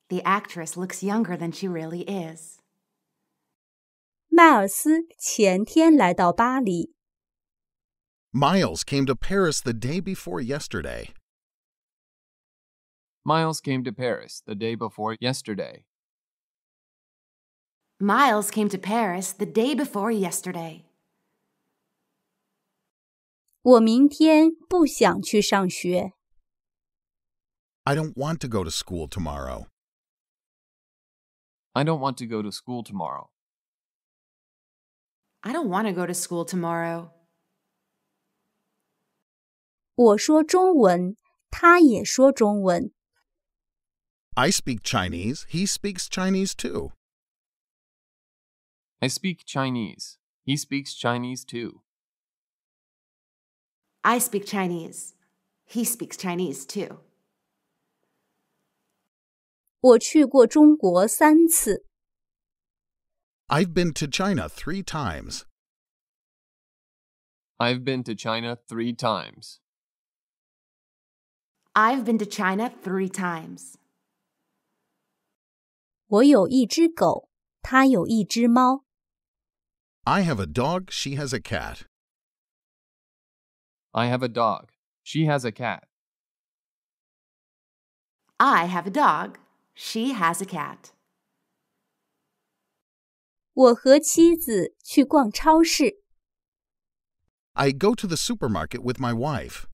The actress looks younger than she really is. 迈尔斯前天来到巴黎，Miles came to Paris the day before yesterday. Miles came to Paris the day before yesterday. Miles came to Paris the day before yesterday. 我明天不想去上学。I don't want to go to school tomorrow. I don't want to go to school tomorrow. I don't want to go to school tomorrow. 我说中文，他也说中文。I speak Chinese. He speaks Chinese too. I speak Chinese. He speaks Chinese too. I speak Chinese. He speaks Chinese too. 我去过中国三次。I've been to China three times. I've been to China three times. I've been to China three times. 我有一只狗，它有一只猫。I have a dog, she has a cat. I have a dog, she has a cat. I have a dog, she has a cat. 我和妻子去逛超市。I go to the supermarket with my wife.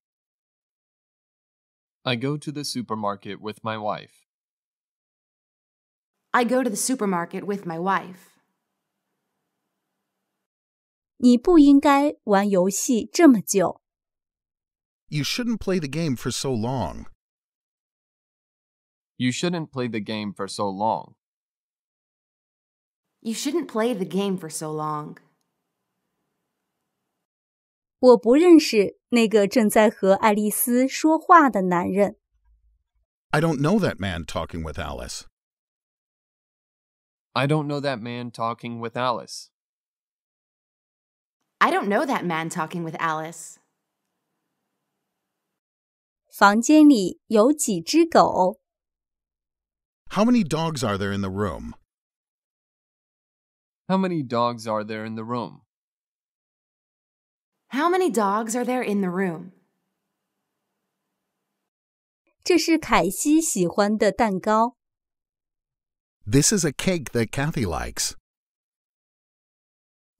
I go to the supermarket with my wife. I go to the supermarket with my wife. 你不应该玩游戏这么久。You shouldn't play the game for so long. You shouldn't play the game for so long. You shouldn't play the game for so long. 我不认识那个正在和爱丽丝说话的男人。I don't know that man talking with Alice. I don't know that man talking with Alice. I don't know that man talking with Alice. How many dogs are there in the room? How many dogs are there in the room? How many dogs are there in the room? 这是凯西喜欢的蛋糕。This is a cake that Kathy likes.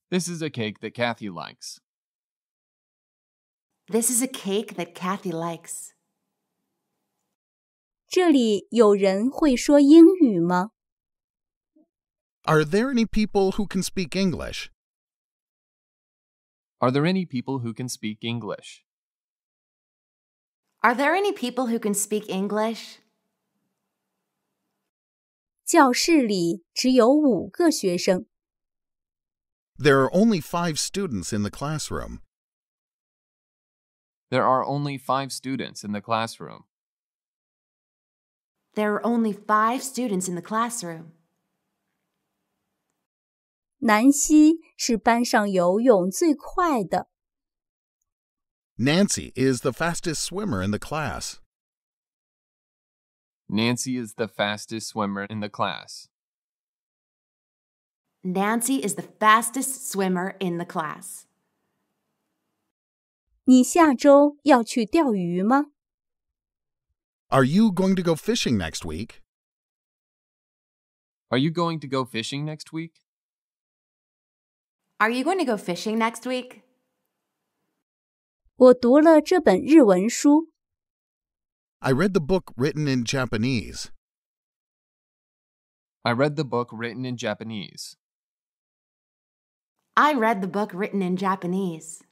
This is a cake that Kathy likes. This is a cake that Kathy likes. 这里有人会说英语吗？Are there any people who can speak English? Are there any people who can speak English? Are there any people who can speak English? 教室里只有五个学生。There are only five students in the classroom. There are only five students in the classroom. There are only five students in the classroom. 南希是班上游泳最快的。Nancy is the fastest swimmer in the class. Nancy is the fastest swimmer in the class. Nancy is the fastest swimmer in the class. Are you going to go fishing next week? Are you going to go fishing next week? Are you going to go fishing next week? I read the book written in Japanese. I read the book written in Japanese. I read the book written in Japanese.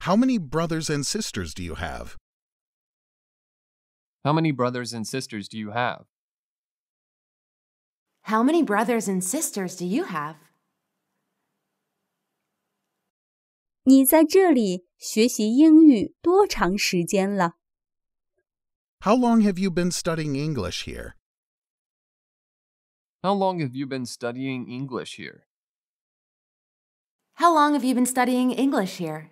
How many brothers and sisters do you have? How many brothers and sisters do you have? How many brothers and sisters do you have? How long have you been studying English here? How long have you been studying English here? How long have you been studying English here?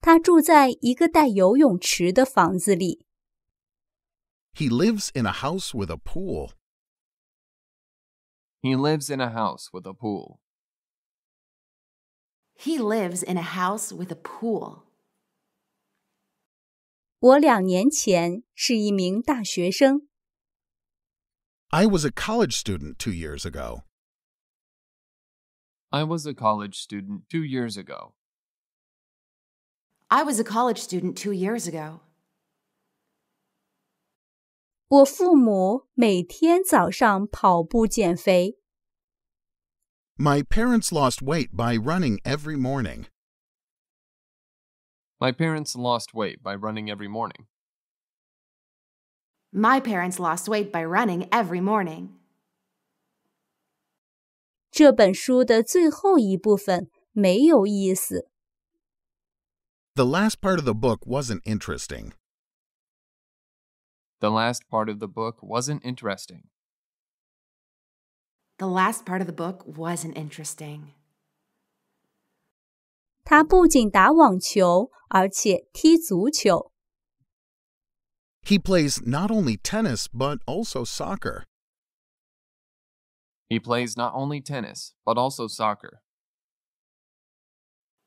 他住在一个带游泳池的房子里。he lives in a house with a pool. He lives in a house with a pool. He lives in a house with a pool. I was a college student two years ago. I was a college student two years ago. I was a college student two years ago. 我父母每天早上跑步减肥。My parents lost weight by running every morning. My parents lost weight by running every morning. My parents lost weight by running every morning. 这本书的最后一部分没有意思。The last part of the book wasn't interesting. The last part of the book wasn't interesting. The last part of the book wasn't interesting. 他不仅打网球，而且踢足球。He plays not only tennis but also soccer. He plays not only tennis but also soccer.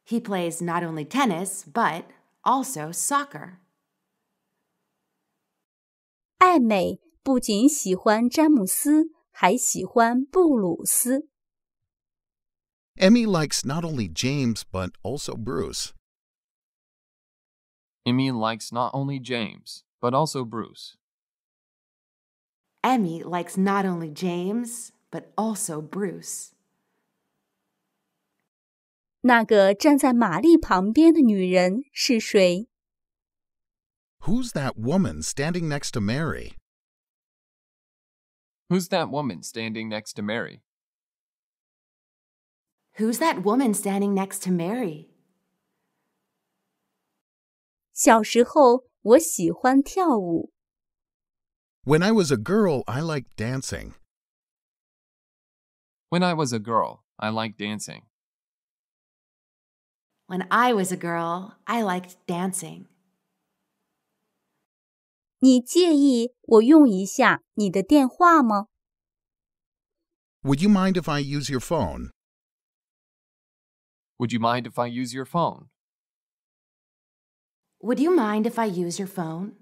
He plays not only tennis but also soccer. 艾美不仅喜欢詹姆斯，还喜欢布鲁斯。Emmy likes not only James but also Bruce. Emmy likes not only James but also Bruce. Emmy likes not only James but also Bruce. 那个站在玛丽旁边的女人是谁？Who's that woman standing next to Mary? Who's that woman standing next to Mary? Who's that woman standing next to Mary? When I was a girl, I liked dancing. When I was a girl, I liked dancing. When I was a girl, I liked dancing. 你介意我用一下你的电话吗？Would you mind if I use your phone? Would you mind if I use your phone? Would you mind if I use your phone?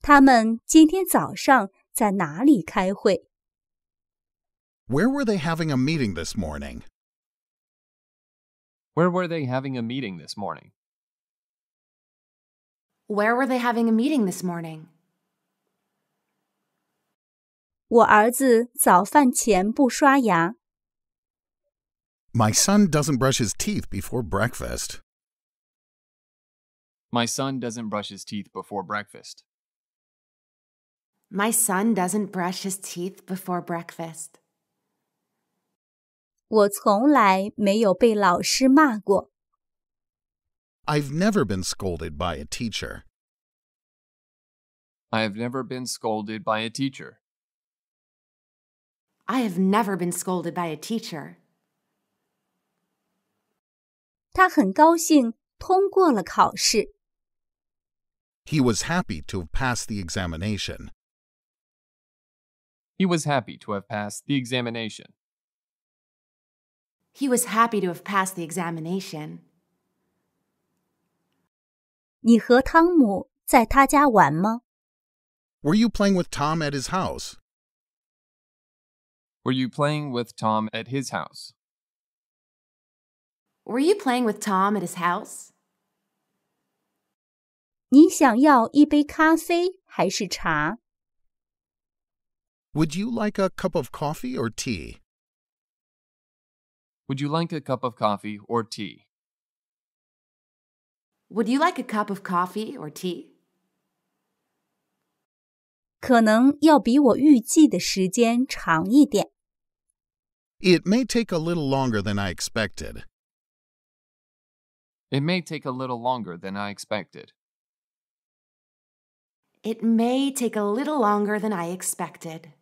他们今天早上在哪里开会？Where were they having a meeting this morning? Where were they having a meeting this morning? Where were they having a meeting this morning? My son doesn't brush his teeth before breakfast. My son doesn't brush his teeth before breakfast. My son doesn't brush his teeth before breakfast. 我从来没有被老师骂过。I've never been scolded by a teacher. I have never been scolded by a teacher. I have never been scolded by a teacher. He was happy to have passed the examination. He was happy to have passed the examination. He was happy to have passed the examination. 你和汤姆在他家玩吗？Were you playing with Tom at his house? Were you playing with Tom at his house? Were you playing with Tom at his house? 你想要一杯咖啡还是茶？Would you like a cup of coffee or tea? Would you like a cup of coffee or tea? Would you like a cup of coffee or tea? 可能要比我预计的时间长一点。It may take a little longer than I expected. It may take a little longer than I expected. It may take a little longer than I expected.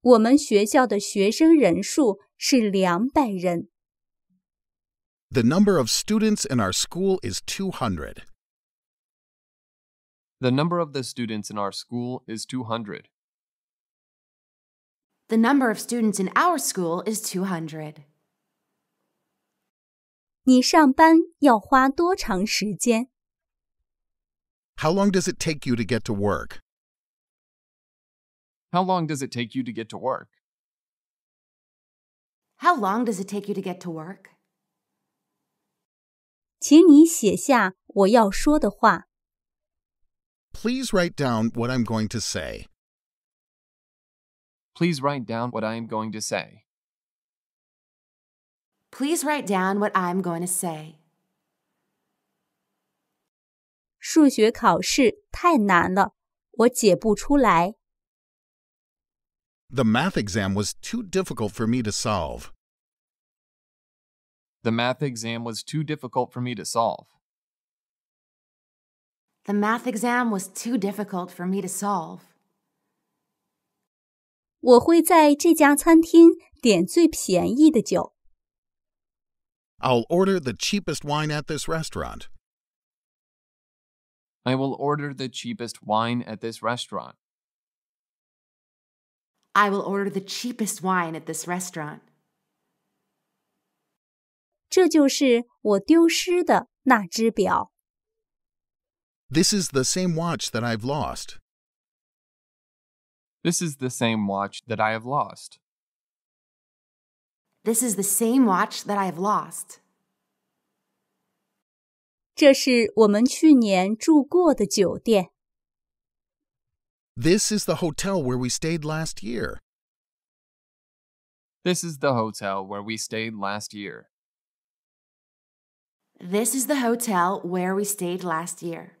我们学校的学生人数是两百人。the number of students in our school is 200. The number of the students in our school is 200. The number of students in our school is 200. 你上班要花多长时间? How long does it take you to get to work? How long does it take you to get to work? How long does it take you to get to work? 请你写下我要说的话。Please write down what I'm going to say. Please write down what I am going to say. Please write down what I'm going to say. 数学考试太难了，我解不出来。The math exam was too difficult for me to solve. The math exam was too difficult for me to solve. The math exam was too difficult for me to solve. 我会在这家餐厅点最便宜的酒。I'll order the cheapest wine at this restaurant. I will order the cheapest wine at this restaurant. I will order the cheapest wine at this restaurant. 这就是我丢失的那只表。This is the same watch that I've lost. This is the same watch that I have lost. This is the same watch that I have lost. 这是我们去年住过的酒店。This is the hotel where we stayed last year. This is the hotel where we stayed last year. This is the hotel where we stayed last year.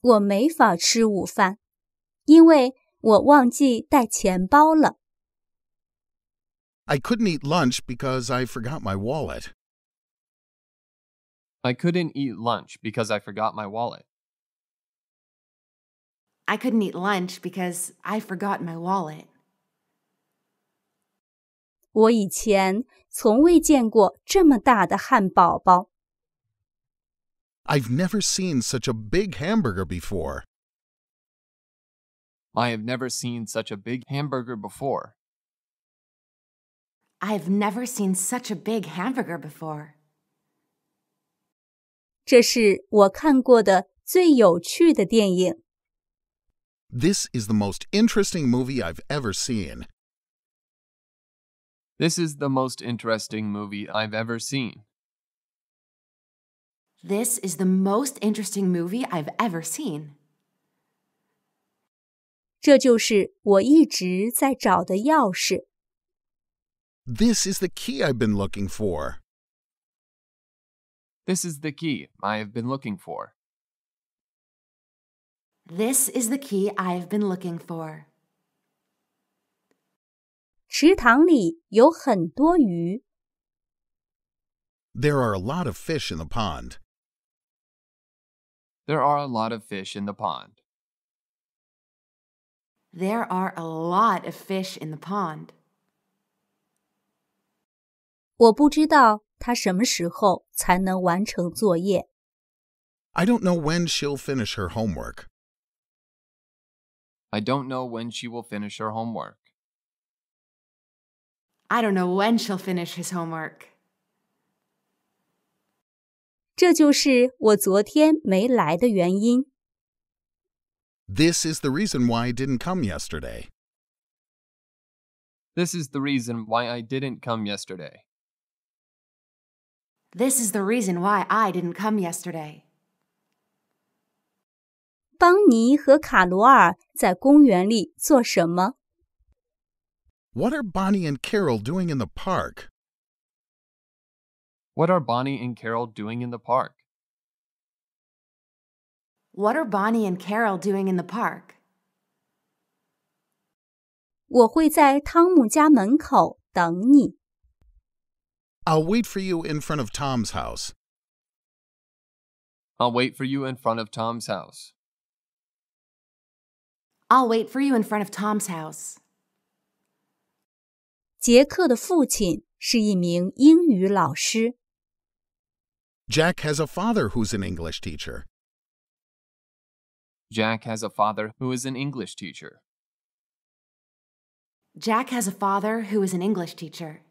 我没法吃午饭，因为我忘记带钱包了。I couldn't eat lunch because I forgot my wallet. I couldn't eat lunch because I forgot my wallet. I couldn't eat lunch because I forgot my wallet. 我以前从未见过这么大的汉堡包。I've never seen such a big hamburger before. I have never seen such a big hamburger before. I have never seen such a big hamburger before. 这是我看过的最有趣的电影。This is the most interesting movie I've ever seen. This is the most interesting movie I've ever seen. This is the most interesting movie I've ever seen. 这就是我一直在找的钥匙。This is the key I've been looking for. This is the key I have been looking for. This is the key I have been looking for. 池塘里有很多鱼。There are a lot of fish in the pond. There are a lot of fish in the pond. There are a lot of fish in the pond. I when she'll finish her homework. I don't know when she will finish her homework. I don't know when she'll finish his homework. 这就是我昨天没来的原因。This is the reason why I didn't come yesterday. This is the reason why I didn't come yesterday. This is the reason why I didn't come yesterday. 邦尼和卡罗尔在公园里做什么？what are Bonnie and Carol doing in the park? What are Bonnie and Carol doing in the park? What are Bonnie and Carol doing in the park? i will wait for you in front of Tom's house. I'll wait for you in front of Tom's house. I'll wait for you in front of Tom's house. 杰克的父亲是一名英语老师。Jack has a father who's an English teacher. Jack has a father who is an English teacher. Jack has a father who is an English teacher.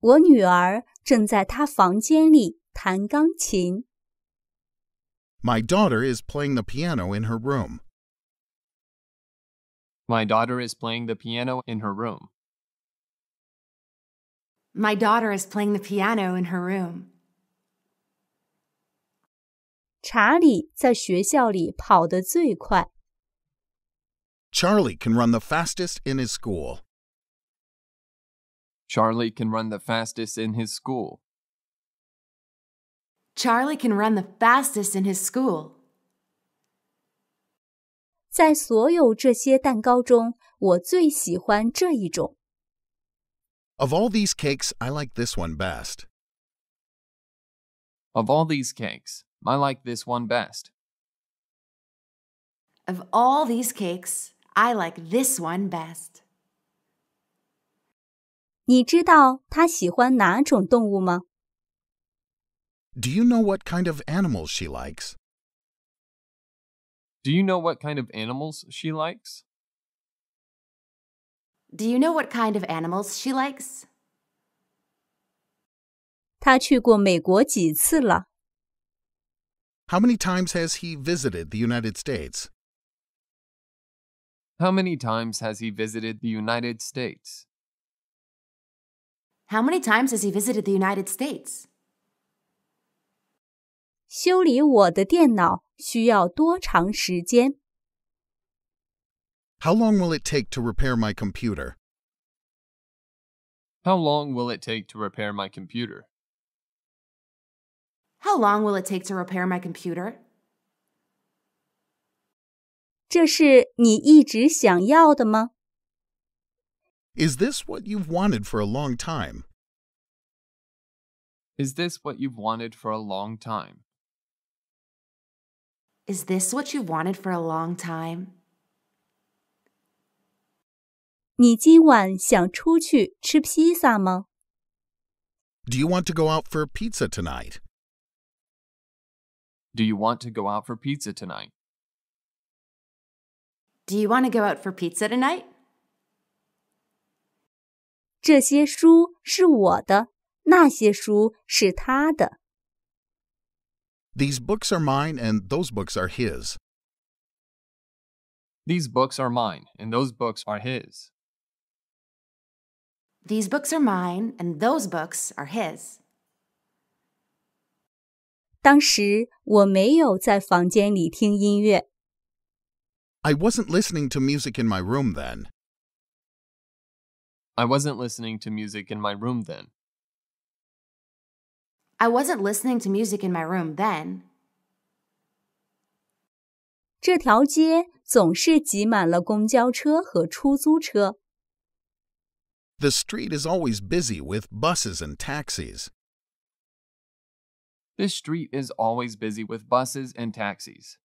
我女儿正在她房间里弹钢琴。My daughter is playing the piano in her room. My daughter is playing the piano in her room. My daughter is playing the piano in her room. 查理在学校里跑得最快。Charlie can run the fastest in his school. Charlie can run the fastest in his school. Charlie can run the fastest in his school. 在所有这些蛋糕中，我最喜欢这一种。Of all these cakes, I like this one best. Of all these cakes, I like this one best. Of all these cakes, I like this one best. 你知道他喜欢哪种动物吗？Do you know what kind of animals she likes? Do you know what kind of animals she likes? Do you know what kind of animals she likes? 他去过美国几次了? How many times has he visited the United States? How many times has he visited the United States? How many times has he visited the United States? 修理我的电脑。需要多长时间？How long will it take to repair my computer? How long will it take to repair my computer? How long will it take to repair my computer? 这是你一直想要的吗？Is this what you've wanted for a long time? Is this what you've wanted for a long time? Is this what you wanted for a long time? 你今晚想出去吃披萨吗? Do you want to go out for pizza tonight? Do you want to go out for pizza tonight? Do you want to go out for pizza tonight? 这些书是我的，那些书是他的。these books are mine and those books are his. These books are mine and those books are his. These books are mine and those books are his. I was wasn't listening to music in my room then. I wasn't listening to music in my room then. I wasn't listening to music in my room then. 这条街总是挤满了公交车和出租车。The street is always busy with buses and taxis. This street is always busy with buses and taxis.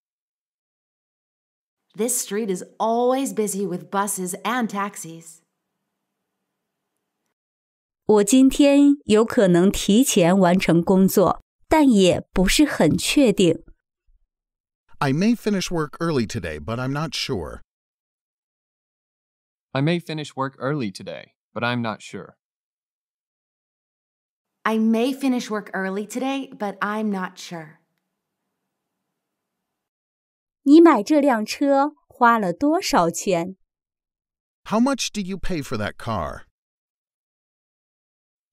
This street is always busy with buses and taxis. 我今天有可能提前完成工作，但也不是很确定。I may finish work early today, but I'm not sure. I may finish work early today, but I'm not sure. I may finish work early today, but I'm not sure. How much did you pay for that car?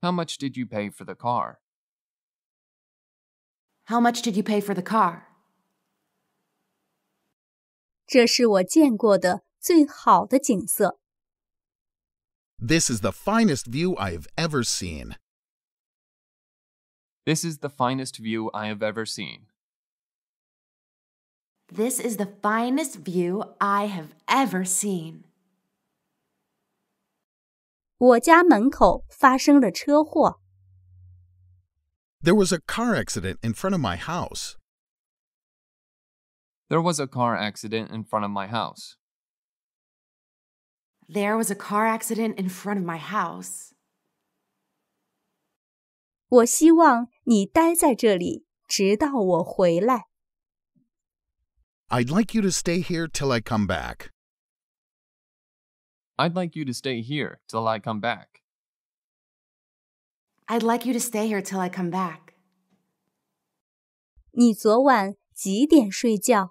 How much did you pay for the car? How much did you pay for the car? 这是我见过的最好的景色。This is the finest view I have ever seen. This is the finest view I have ever seen. This is the finest view I have ever seen. 我家门口发生了车祸。There was a car accident in front of my house. There was a car accident in front of my house. There was a car accident in front of my house. 我希望你待在这里，直到我回来。I'd like you to stay here till I come back. I'd like you to stay here till I come back. I'd like you to stay here till I come back. 你昨晚几点睡觉?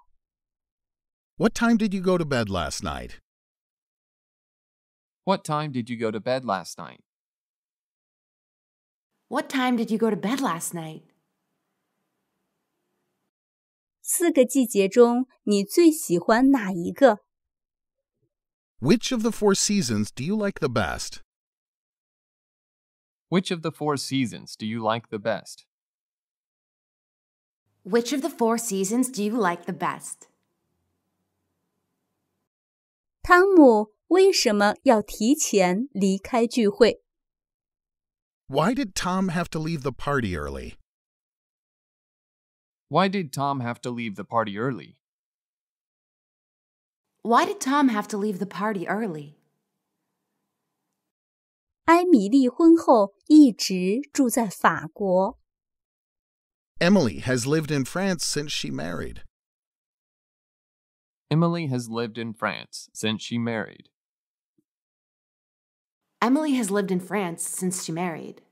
What time did you go to bed last night? What time did you go to bed last night? What time did you go to bed last night? 四个季节中，你最喜欢哪一个？which of the four seasons do you like the best? Which of the four seasons do you like the best? Which of the four seasons do you like the best? 汤姆为什么要提前离开聚会？Why did Tom have to leave the party early? Why did Tom have to leave the party early? Why did Tom have to leave the party early? Emily has lived in France since she married. Emily has lived in France since she married. Emily has lived in France since she married.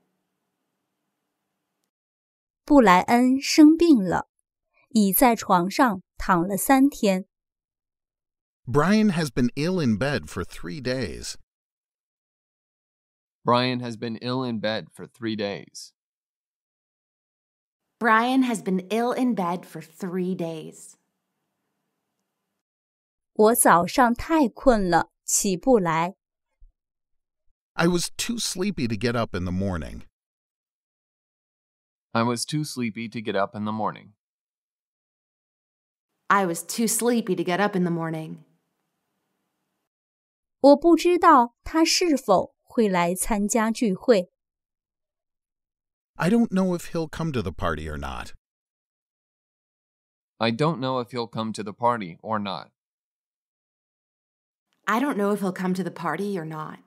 Brian has been ill in bed for three days. Brian has been ill in bed for three days. Brian has been ill in bed for three days. 我早上太困了，起不来。I was too sleepy to get up in the morning. I was too sleepy to get up in the morning. I was too sleepy to get up in the morning. 我不知道他是否会来参加聚会。I don't know if he'll come to the party or not. I don't know if he'll come to the party or not. I don't know if he'll come to the party or not.